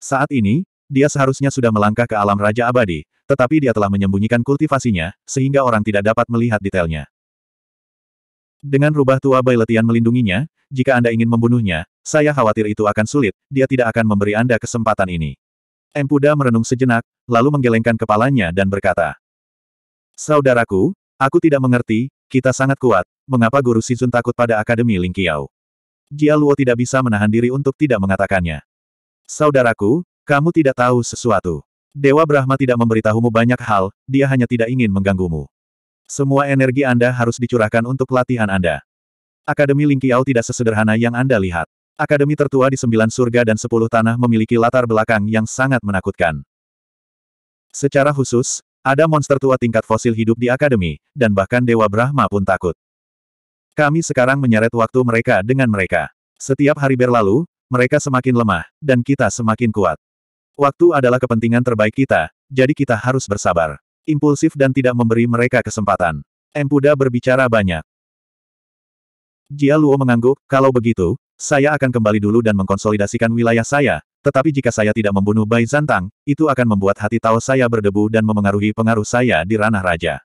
Speaker 1: Saat ini, dia seharusnya sudah melangkah ke alam Raja Abadi, tetapi dia telah menyembunyikan kultivasinya, sehingga orang tidak dapat melihat detailnya. Dengan rubah tua Bai Letian melindunginya, jika Anda ingin membunuhnya, saya khawatir itu akan sulit, dia tidak akan memberi Anda kesempatan ini. Empuda merenung sejenak, lalu menggelengkan kepalanya dan berkata, Saudaraku, aku tidak mengerti, kita sangat kuat, mengapa Guru Sizun takut pada Akademi Lingqiao? Jia Luo tidak bisa menahan diri untuk tidak mengatakannya. Saudaraku, kamu tidak tahu sesuatu. Dewa Brahma tidak memberitahumu banyak hal, dia hanya tidak ingin mengganggumu. Semua energi Anda harus dicurahkan untuk latihan Anda. Akademi Lingqiao tidak sesederhana yang Anda lihat. Akademi tertua di sembilan surga dan sepuluh tanah memiliki latar belakang yang sangat menakutkan. Secara khusus, ada monster tua tingkat fosil hidup di akademi, dan bahkan Dewa Brahma pun takut. Kami sekarang menyeret waktu mereka dengan mereka. Setiap hari berlalu, mereka semakin lemah, dan kita semakin kuat. Waktu adalah kepentingan terbaik kita, jadi kita harus bersabar. Impulsif dan tidak memberi mereka kesempatan. Empuda berbicara banyak. Jia Luo mengangguk, kalau begitu, saya akan kembali dulu dan mengkonsolidasikan wilayah saya, tetapi jika saya tidak membunuh Bai Zantang, itu akan membuat hati Tao saya berdebu dan memengaruhi pengaruh saya di ranah raja.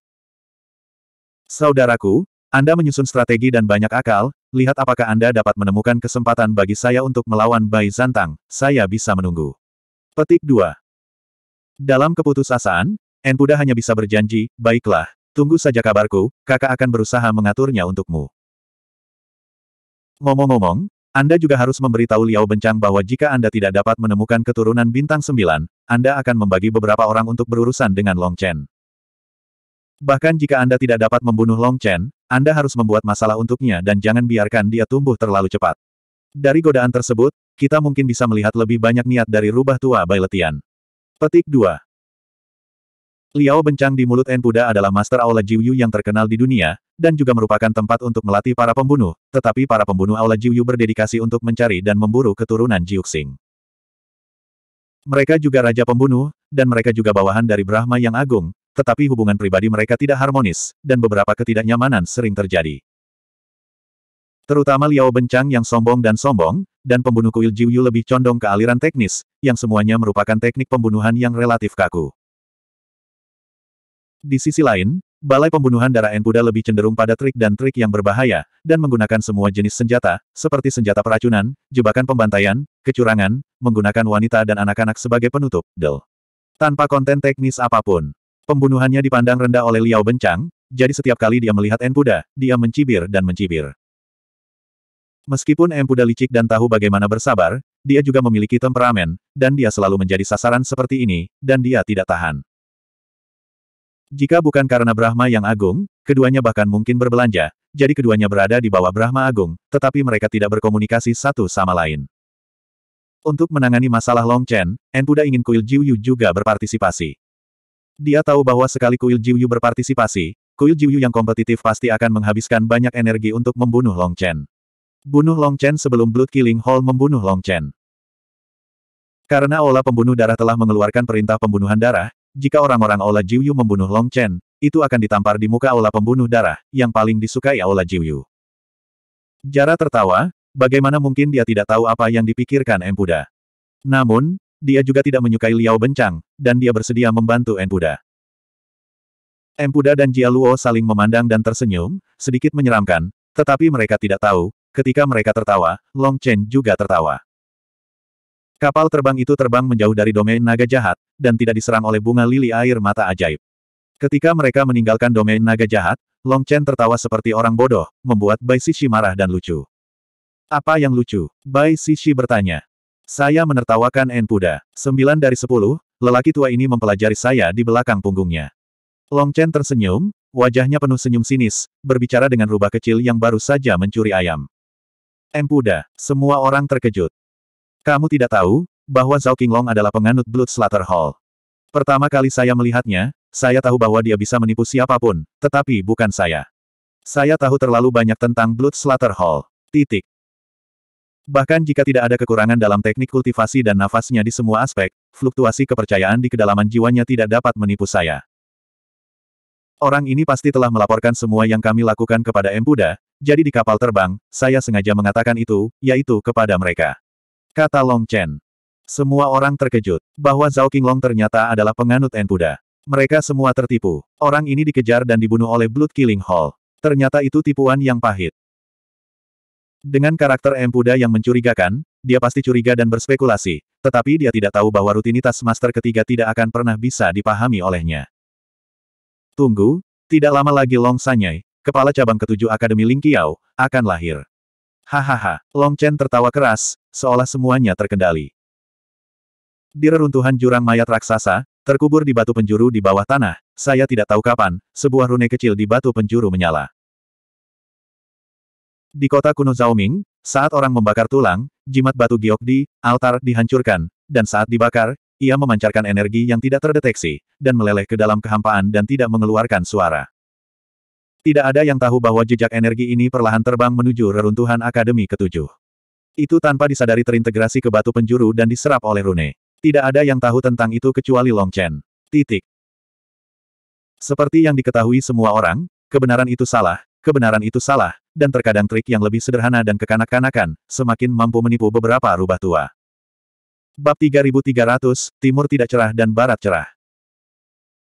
Speaker 1: Saudaraku, Anda menyusun strategi dan banyak akal, lihat apakah Anda dapat menemukan kesempatan bagi saya untuk melawan Bai Zantang, saya bisa menunggu. Petik 2. Dalam keputusasaan, Enpuda hanya bisa berjanji, baiklah, tunggu saja kabarku, kakak akan berusaha mengaturnya untukmu. Ngomong-ngomong, anda juga harus memberitahu Liao Bencang bahwa jika Anda tidak dapat menemukan keturunan bintang sembilan, Anda akan membagi beberapa orang untuk berurusan dengan Long Chen. Bahkan jika Anda tidak dapat membunuh Long Chen, Anda harus membuat masalah untuknya dan jangan biarkan dia tumbuh terlalu cepat. Dari godaan tersebut, kita mungkin bisa melihat lebih banyak niat dari rubah tua Bailetian. Petik 2. Liao Bencang di mulut N Buddha adalah Master Aula Jiuyu yang terkenal di dunia, dan juga merupakan tempat untuk melatih para pembunuh, tetapi para pembunuh Aula Jiuyu berdedikasi untuk mencari dan memburu keturunan Jiuxing. Mereka juga raja pembunuh, dan mereka juga bawahan dari Brahma yang agung, tetapi hubungan pribadi mereka tidak harmonis, dan beberapa ketidaknyamanan sering terjadi. Terutama Liao Bencang yang sombong dan sombong, dan pembunuh kuil Jiuyu lebih condong ke aliran teknis, yang semuanya merupakan teknik pembunuhan yang relatif kaku. Di sisi lain, Balai pembunuhan darah Enpuda lebih cenderung pada trik dan trik yang berbahaya, dan menggunakan semua jenis senjata, seperti senjata peracunan, jebakan pembantaian, kecurangan, menggunakan wanita dan anak-anak sebagai penutup, del. Tanpa konten teknis apapun. Pembunuhannya dipandang rendah oleh Liao Bencang, jadi setiap kali dia melihat Enpuda, dia mencibir dan mencibir. Meskipun Enpuda licik dan tahu bagaimana bersabar, dia juga memiliki temperamen, dan dia selalu menjadi sasaran seperti ini, dan dia tidak tahan. Jika bukan karena Brahma yang agung, keduanya bahkan mungkin berbelanja, jadi keduanya berada di bawah Brahma agung, tetapi mereka tidak berkomunikasi satu sama lain. Untuk menangani masalah Long Chen, Enpuda ingin Kuil Jiuyu juga berpartisipasi. Dia tahu bahwa sekali Kuil Jiuyu berpartisipasi, Kuil Jiuyu yang kompetitif pasti akan menghabiskan banyak energi untuk membunuh Long Chen. Bunuh Long Chen sebelum Blood Killing Hall membunuh Long Chen. Karena olah Pembunuh Darah telah mengeluarkan perintah pembunuhan darah, jika orang-orang Aula Jiuyu membunuh Long Chen, itu akan ditampar di muka Aula Pembunuh Darah, yang paling disukai Aula Jiuyu. Jara tertawa, bagaimana mungkin dia tidak tahu apa yang dipikirkan Empuda. Namun, dia juga tidak menyukai Liao Bencang, dan dia bersedia membantu Empuda. Empuda dan Jia Luo saling memandang dan tersenyum, sedikit menyeramkan, tetapi mereka tidak tahu, ketika mereka tertawa, Long Chen juga tertawa. Kapal terbang itu terbang menjauh dari domain naga jahat, dan tidak diserang oleh bunga lili air mata ajaib. Ketika mereka meninggalkan domain naga jahat, Long Chen tertawa seperti orang bodoh, membuat Bai Sishi marah dan lucu. Apa yang lucu? Bai Sishi bertanya. Saya menertawakan En Sembilan dari sepuluh, lelaki tua ini mempelajari saya di belakang punggungnya. Long Chen tersenyum, wajahnya penuh senyum sinis, berbicara dengan rubah kecil yang baru saja mencuri ayam. Empuda, semua orang terkejut. Kamu tidak tahu, bahwa Zhao Qinglong adalah penganut Blood Slaughter Hall. Pertama kali saya melihatnya, saya tahu bahwa dia bisa menipu siapapun, tetapi bukan saya. Saya tahu terlalu banyak tentang Blood Slaughter Hall. Titik. Bahkan jika tidak ada kekurangan dalam teknik kultivasi dan nafasnya di semua aspek, fluktuasi kepercayaan di kedalaman jiwanya tidak dapat menipu saya. Orang ini pasti telah melaporkan semua yang kami lakukan kepada Empuda. jadi di kapal terbang, saya sengaja mengatakan itu, yaitu kepada mereka. Kata Long Chen. Semua orang terkejut bahwa Zhao Qinglong ternyata adalah penganut En Buddha. Mereka semua tertipu. Orang ini dikejar dan dibunuh oleh Blood Killing Hall. Ternyata itu tipuan yang pahit. Dengan karakter M. Buddha yang mencurigakan, dia pasti curiga dan berspekulasi, tetapi dia tidak tahu bahwa rutinitas master ketiga tidak akan pernah bisa dipahami olehnya. Tunggu, tidak lama lagi Long Sanyai, kepala cabang ketujuh Akademi Ling Qiao, akan lahir. Hahaha, Long Chen tertawa keras, seolah semuanya terkendali. Di reruntuhan jurang mayat raksasa, terkubur di batu penjuru di bawah tanah, saya tidak tahu kapan, sebuah rune kecil di batu penjuru menyala. Di kota kuno Zaoming, saat orang membakar tulang, jimat batu giok di altar dihancurkan, dan saat dibakar, ia memancarkan energi yang tidak terdeteksi, dan meleleh ke dalam kehampaan dan tidak mengeluarkan suara. Tidak ada yang tahu bahwa jejak energi ini perlahan terbang menuju reruntuhan Akademi Ketujuh. Itu tanpa disadari terintegrasi ke batu penjuru dan diserap oleh rune. Tidak ada yang tahu tentang itu kecuali Long Chen. Titik. Seperti yang diketahui semua orang, kebenaran itu salah, kebenaran itu salah, dan terkadang trik yang lebih sederhana dan kekanak-kanakan, semakin mampu menipu beberapa rubah tua. Bab 3300, Timur tidak cerah dan Barat cerah.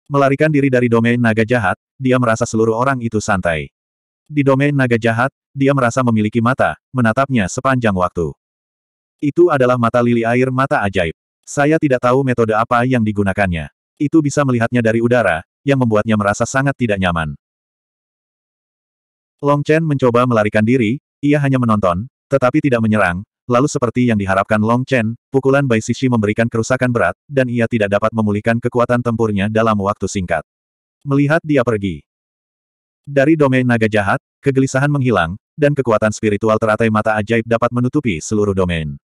Speaker 1: Melarikan diri dari domain naga jahat, dia merasa seluruh orang itu santai. Di domain naga jahat, dia merasa memiliki mata, menatapnya sepanjang waktu. Itu adalah mata lili air mata ajaib. Saya tidak tahu metode apa yang digunakannya. Itu bisa melihatnya dari udara, yang membuatnya merasa sangat tidak nyaman. Long Chen mencoba melarikan diri, ia hanya menonton, tetapi tidak menyerang, lalu seperti yang diharapkan Long Chen, pukulan Bai Sishi memberikan kerusakan berat, dan ia tidak dapat memulihkan kekuatan tempurnya dalam waktu singkat. Melihat dia pergi. Dari domain naga jahat, kegelisahan menghilang, dan kekuatan spiritual teratai mata ajaib dapat menutupi seluruh domain.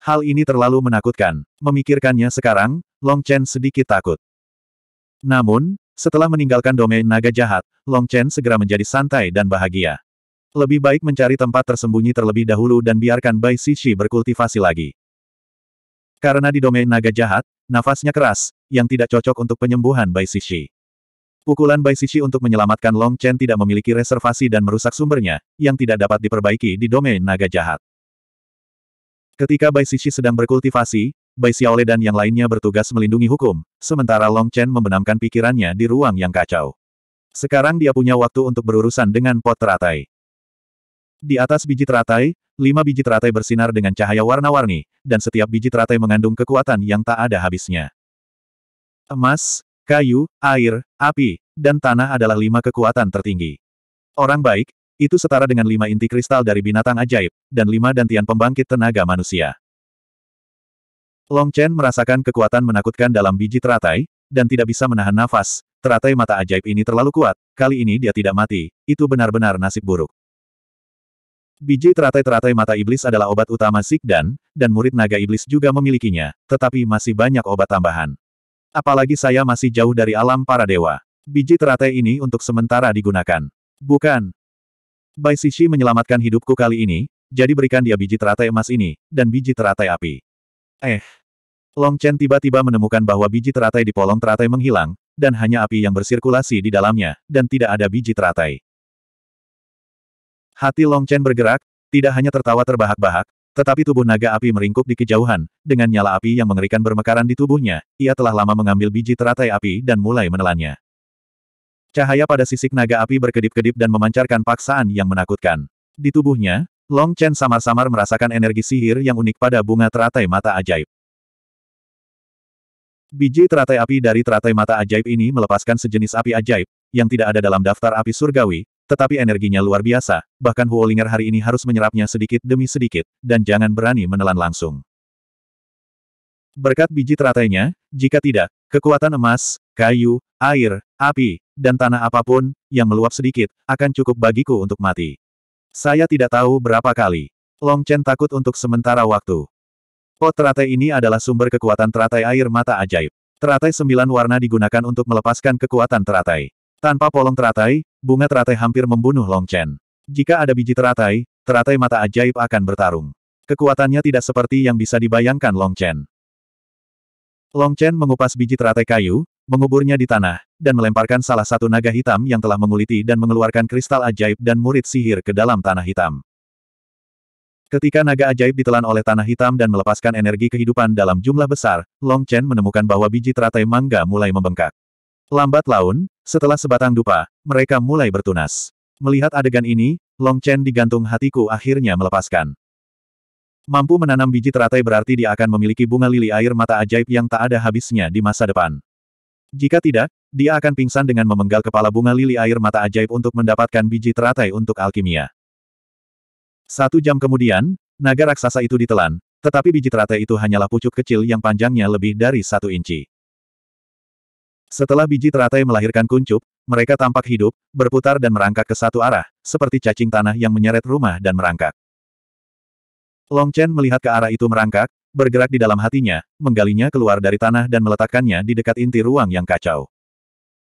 Speaker 1: Hal ini terlalu menakutkan. Memikirkannya sekarang, Long Chen sedikit takut. Namun, setelah meninggalkan domain naga jahat, Long Chen segera menjadi santai dan bahagia. Lebih baik mencari tempat tersembunyi terlebih dahulu dan biarkan Bai Sishi berkultivasi lagi. Karena di domain naga jahat, nafasnya keras, yang tidak cocok untuk penyembuhan Bai Sishi. Pukulan Bai Sishi untuk menyelamatkan Long Chen tidak memiliki reservasi dan merusak sumbernya, yang tidak dapat diperbaiki di domain naga jahat. Ketika Bai Sishi sedang berkultivasi, Bai Xiaole dan yang lainnya bertugas melindungi hukum, sementara Long Chen membenamkan pikirannya di ruang yang kacau. Sekarang dia punya waktu untuk berurusan dengan pot teratai. Di atas biji teratai, lima biji teratai bersinar dengan cahaya warna-warni, dan setiap biji teratai mengandung kekuatan yang tak ada habisnya. Emas, kayu, air, api, dan tanah adalah lima kekuatan tertinggi. Orang baik, itu setara dengan lima inti kristal dari binatang ajaib, dan lima dantian pembangkit tenaga manusia. Long Chen merasakan kekuatan menakutkan dalam biji teratai, dan tidak bisa menahan nafas. Teratai mata ajaib ini terlalu kuat, kali ini dia tidak mati, itu benar-benar nasib buruk. Biji teratai-teratai mata iblis adalah obat utama Sikdan, dan murid naga iblis juga memilikinya, tetapi masih banyak obat tambahan. Apalagi saya masih jauh dari alam para dewa. Biji teratai ini untuk sementara digunakan. Bukan, Bai Sishi menyelamatkan hidupku kali ini, jadi berikan dia biji teratai emas ini, dan biji teratai api. Eh. Long Chen tiba-tiba menemukan bahwa biji teratai di polong teratai menghilang, dan hanya api yang bersirkulasi di dalamnya, dan tidak ada biji teratai. Hati Long Chen bergerak, tidak hanya tertawa terbahak-bahak, tetapi tubuh naga api meringkuk di kejauhan, dengan nyala api yang mengerikan bermekaran di tubuhnya, ia telah lama mengambil biji teratai api dan mulai menelannya. Cahaya pada sisik naga api berkedip-kedip dan memancarkan paksaan yang menakutkan. Di tubuhnya, Long Chen samar-samar merasakan energi sihir yang unik pada bunga teratai mata ajaib. Biji teratai api dari teratai mata ajaib ini melepaskan sejenis api ajaib, yang tidak ada dalam daftar api surgawi, tetapi energinya luar biasa, bahkan Huolinger hari ini harus menyerapnya sedikit demi sedikit, dan jangan berani menelan langsung. Berkat biji teratainya, jika tidak, kekuatan emas, kayu, air, api, dan tanah apapun, yang meluap sedikit, akan cukup bagiku untuk mati. Saya tidak tahu berapa kali. Long Chen takut untuk sementara waktu. Pot teratai ini adalah sumber kekuatan teratai air mata ajaib. Teratai sembilan warna digunakan untuk melepaskan kekuatan teratai. Tanpa polong teratai, bunga teratai hampir membunuh Long Chen. Jika ada biji teratai, teratai mata ajaib akan bertarung. Kekuatannya tidak seperti yang bisa dibayangkan Long Chen. Long Chen mengupas biji teratai kayu, menguburnya di tanah, dan melemparkan salah satu naga hitam yang telah menguliti dan mengeluarkan kristal ajaib dan murid sihir ke dalam tanah hitam. Ketika naga ajaib ditelan oleh tanah hitam dan melepaskan energi kehidupan dalam jumlah besar, Long Chen menemukan bahwa biji teratai mangga mulai membengkak. Lambat laun, setelah sebatang dupa, mereka mulai bertunas. Melihat adegan ini, Long Chen digantung hatiku akhirnya melepaskan. Mampu menanam biji teratai berarti dia akan memiliki bunga lili air mata ajaib yang tak ada habisnya di masa depan. Jika tidak, dia akan pingsan dengan memenggal kepala bunga lili air mata ajaib untuk mendapatkan biji teratai untuk alkimia. Satu jam kemudian, naga raksasa itu ditelan, tetapi biji teratai itu hanyalah pucuk kecil yang panjangnya lebih dari satu inci. Setelah biji teratai melahirkan kuncup, mereka tampak hidup, berputar dan merangkak ke satu arah, seperti cacing tanah yang menyeret rumah dan merangkak. Long Chen melihat ke arah itu merangkak, bergerak di dalam hatinya, menggalinya keluar dari tanah dan meletakkannya di dekat inti ruang yang kacau.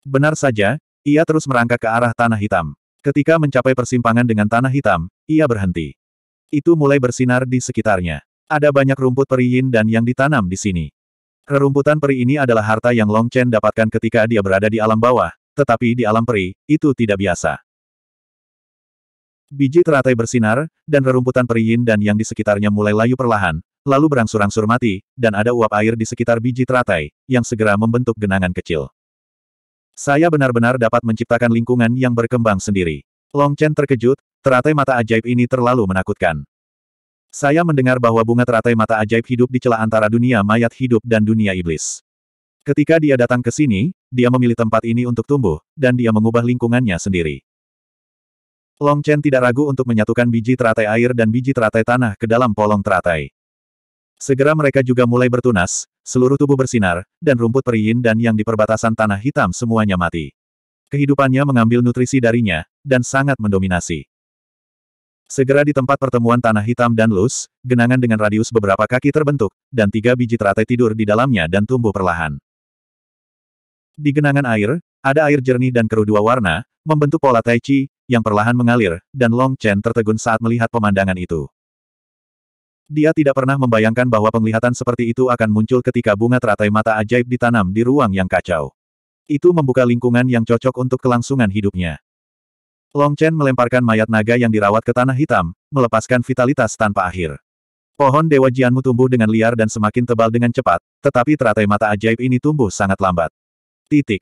Speaker 1: Benar saja, ia terus merangkak ke arah tanah hitam. Ketika mencapai persimpangan dengan tanah hitam, ia berhenti. Itu mulai bersinar di sekitarnya. Ada banyak rumput periin dan yang ditanam di sini. Rerumputan peri ini adalah harta yang Long Chen dapatkan ketika dia berada di alam bawah, tetapi di alam peri, itu tidak biasa. Biji teratai bersinar, dan rerumputan periyin dan yang di sekitarnya mulai layu perlahan, lalu berangsur-angsur mati, dan ada uap air di sekitar biji teratai, yang segera membentuk genangan kecil. Saya benar-benar dapat menciptakan lingkungan yang berkembang sendiri. Long Chen terkejut, teratai mata ajaib ini terlalu menakutkan. Saya mendengar bahwa bunga teratai mata ajaib hidup di celah antara dunia mayat hidup dan dunia iblis. Ketika dia datang ke sini, dia memilih tempat ini untuk tumbuh, dan dia mengubah lingkungannya sendiri. Long Chen tidak ragu untuk menyatukan biji teratai air dan biji teratai tanah ke dalam polong teratai. Segera mereka juga mulai bertunas, seluruh tubuh bersinar, dan rumput periin dan yang di perbatasan tanah hitam semuanya mati. Kehidupannya mengambil nutrisi darinya, dan sangat mendominasi. Segera di tempat pertemuan tanah hitam dan lus, genangan dengan radius beberapa kaki terbentuk, dan tiga biji teratai tidur di dalamnya dan tumbuh perlahan. Di genangan air, ada air jernih dan keruh dua warna, membentuk pola tai chi, yang perlahan mengalir, dan Long Chen tertegun saat melihat pemandangan itu. Dia tidak pernah membayangkan bahwa penglihatan seperti itu akan muncul ketika bunga teratai mata ajaib ditanam di ruang yang kacau. Itu membuka lingkungan yang cocok untuk kelangsungan hidupnya. Long Chen melemparkan mayat naga yang dirawat ke tanah hitam, melepaskan vitalitas tanpa akhir. Pohon Dewa Jianmu tumbuh dengan liar dan semakin tebal dengan cepat, tetapi teratai mata ajaib ini tumbuh sangat lambat. Titik.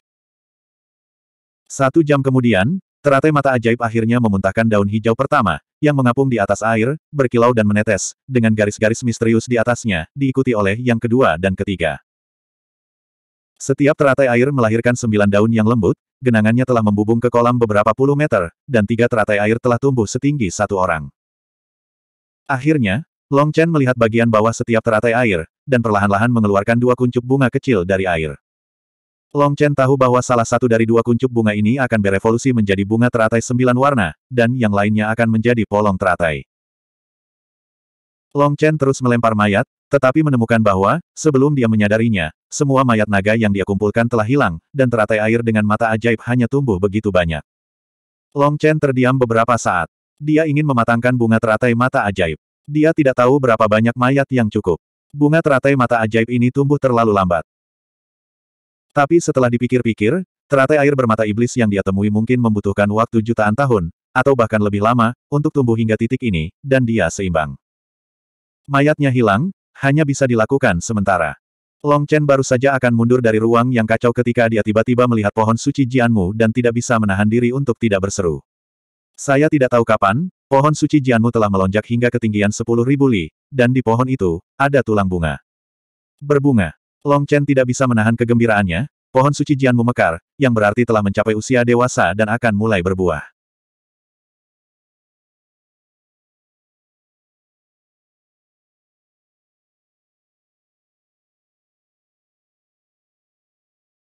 Speaker 1: Satu jam kemudian, Teratai mata ajaib akhirnya memuntahkan daun hijau pertama, yang mengapung di atas air, berkilau dan menetes, dengan garis-garis misterius di atasnya, diikuti oleh yang kedua dan ketiga. Setiap teratai air melahirkan sembilan daun yang lembut, genangannya telah membubung ke kolam beberapa puluh meter, dan tiga teratai air telah tumbuh setinggi satu orang. Akhirnya, Long Chen melihat bagian bawah setiap teratai air, dan perlahan-lahan mengeluarkan dua kuncup bunga kecil dari air. Long Chen tahu bahwa salah satu dari dua kuncup bunga ini akan berevolusi menjadi bunga teratai sembilan warna, dan yang lainnya akan menjadi polong teratai. Long Chen terus melempar mayat, tetapi menemukan bahwa, sebelum dia menyadarinya, semua mayat naga yang dia kumpulkan telah hilang, dan teratai air dengan mata ajaib hanya tumbuh begitu banyak. Long Chen terdiam beberapa saat. Dia ingin mematangkan bunga teratai mata ajaib. Dia tidak tahu berapa banyak mayat yang cukup. Bunga teratai mata ajaib ini tumbuh terlalu lambat. Tapi setelah dipikir-pikir, teratai air bermata iblis yang dia temui mungkin membutuhkan waktu jutaan tahun, atau bahkan lebih lama, untuk tumbuh hingga titik ini, dan dia seimbang. Mayatnya hilang, hanya bisa dilakukan sementara. Long Chen baru saja akan mundur dari ruang yang kacau ketika dia tiba-tiba melihat pohon suci Jianmu dan tidak bisa menahan diri untuk tidak berseru. Saya tidak tahu kapan, pohon suci Jianmu telah melonjak hingga ketinggian 10.000 li, dan di pohon itu, ada tulang bunga. Berbunga. Long Chen tidak bisa menahan kegembiraannya, pohon suci Jian memekar, yang berarti telah mencapai usia dewasa dan akan mulai berbuah.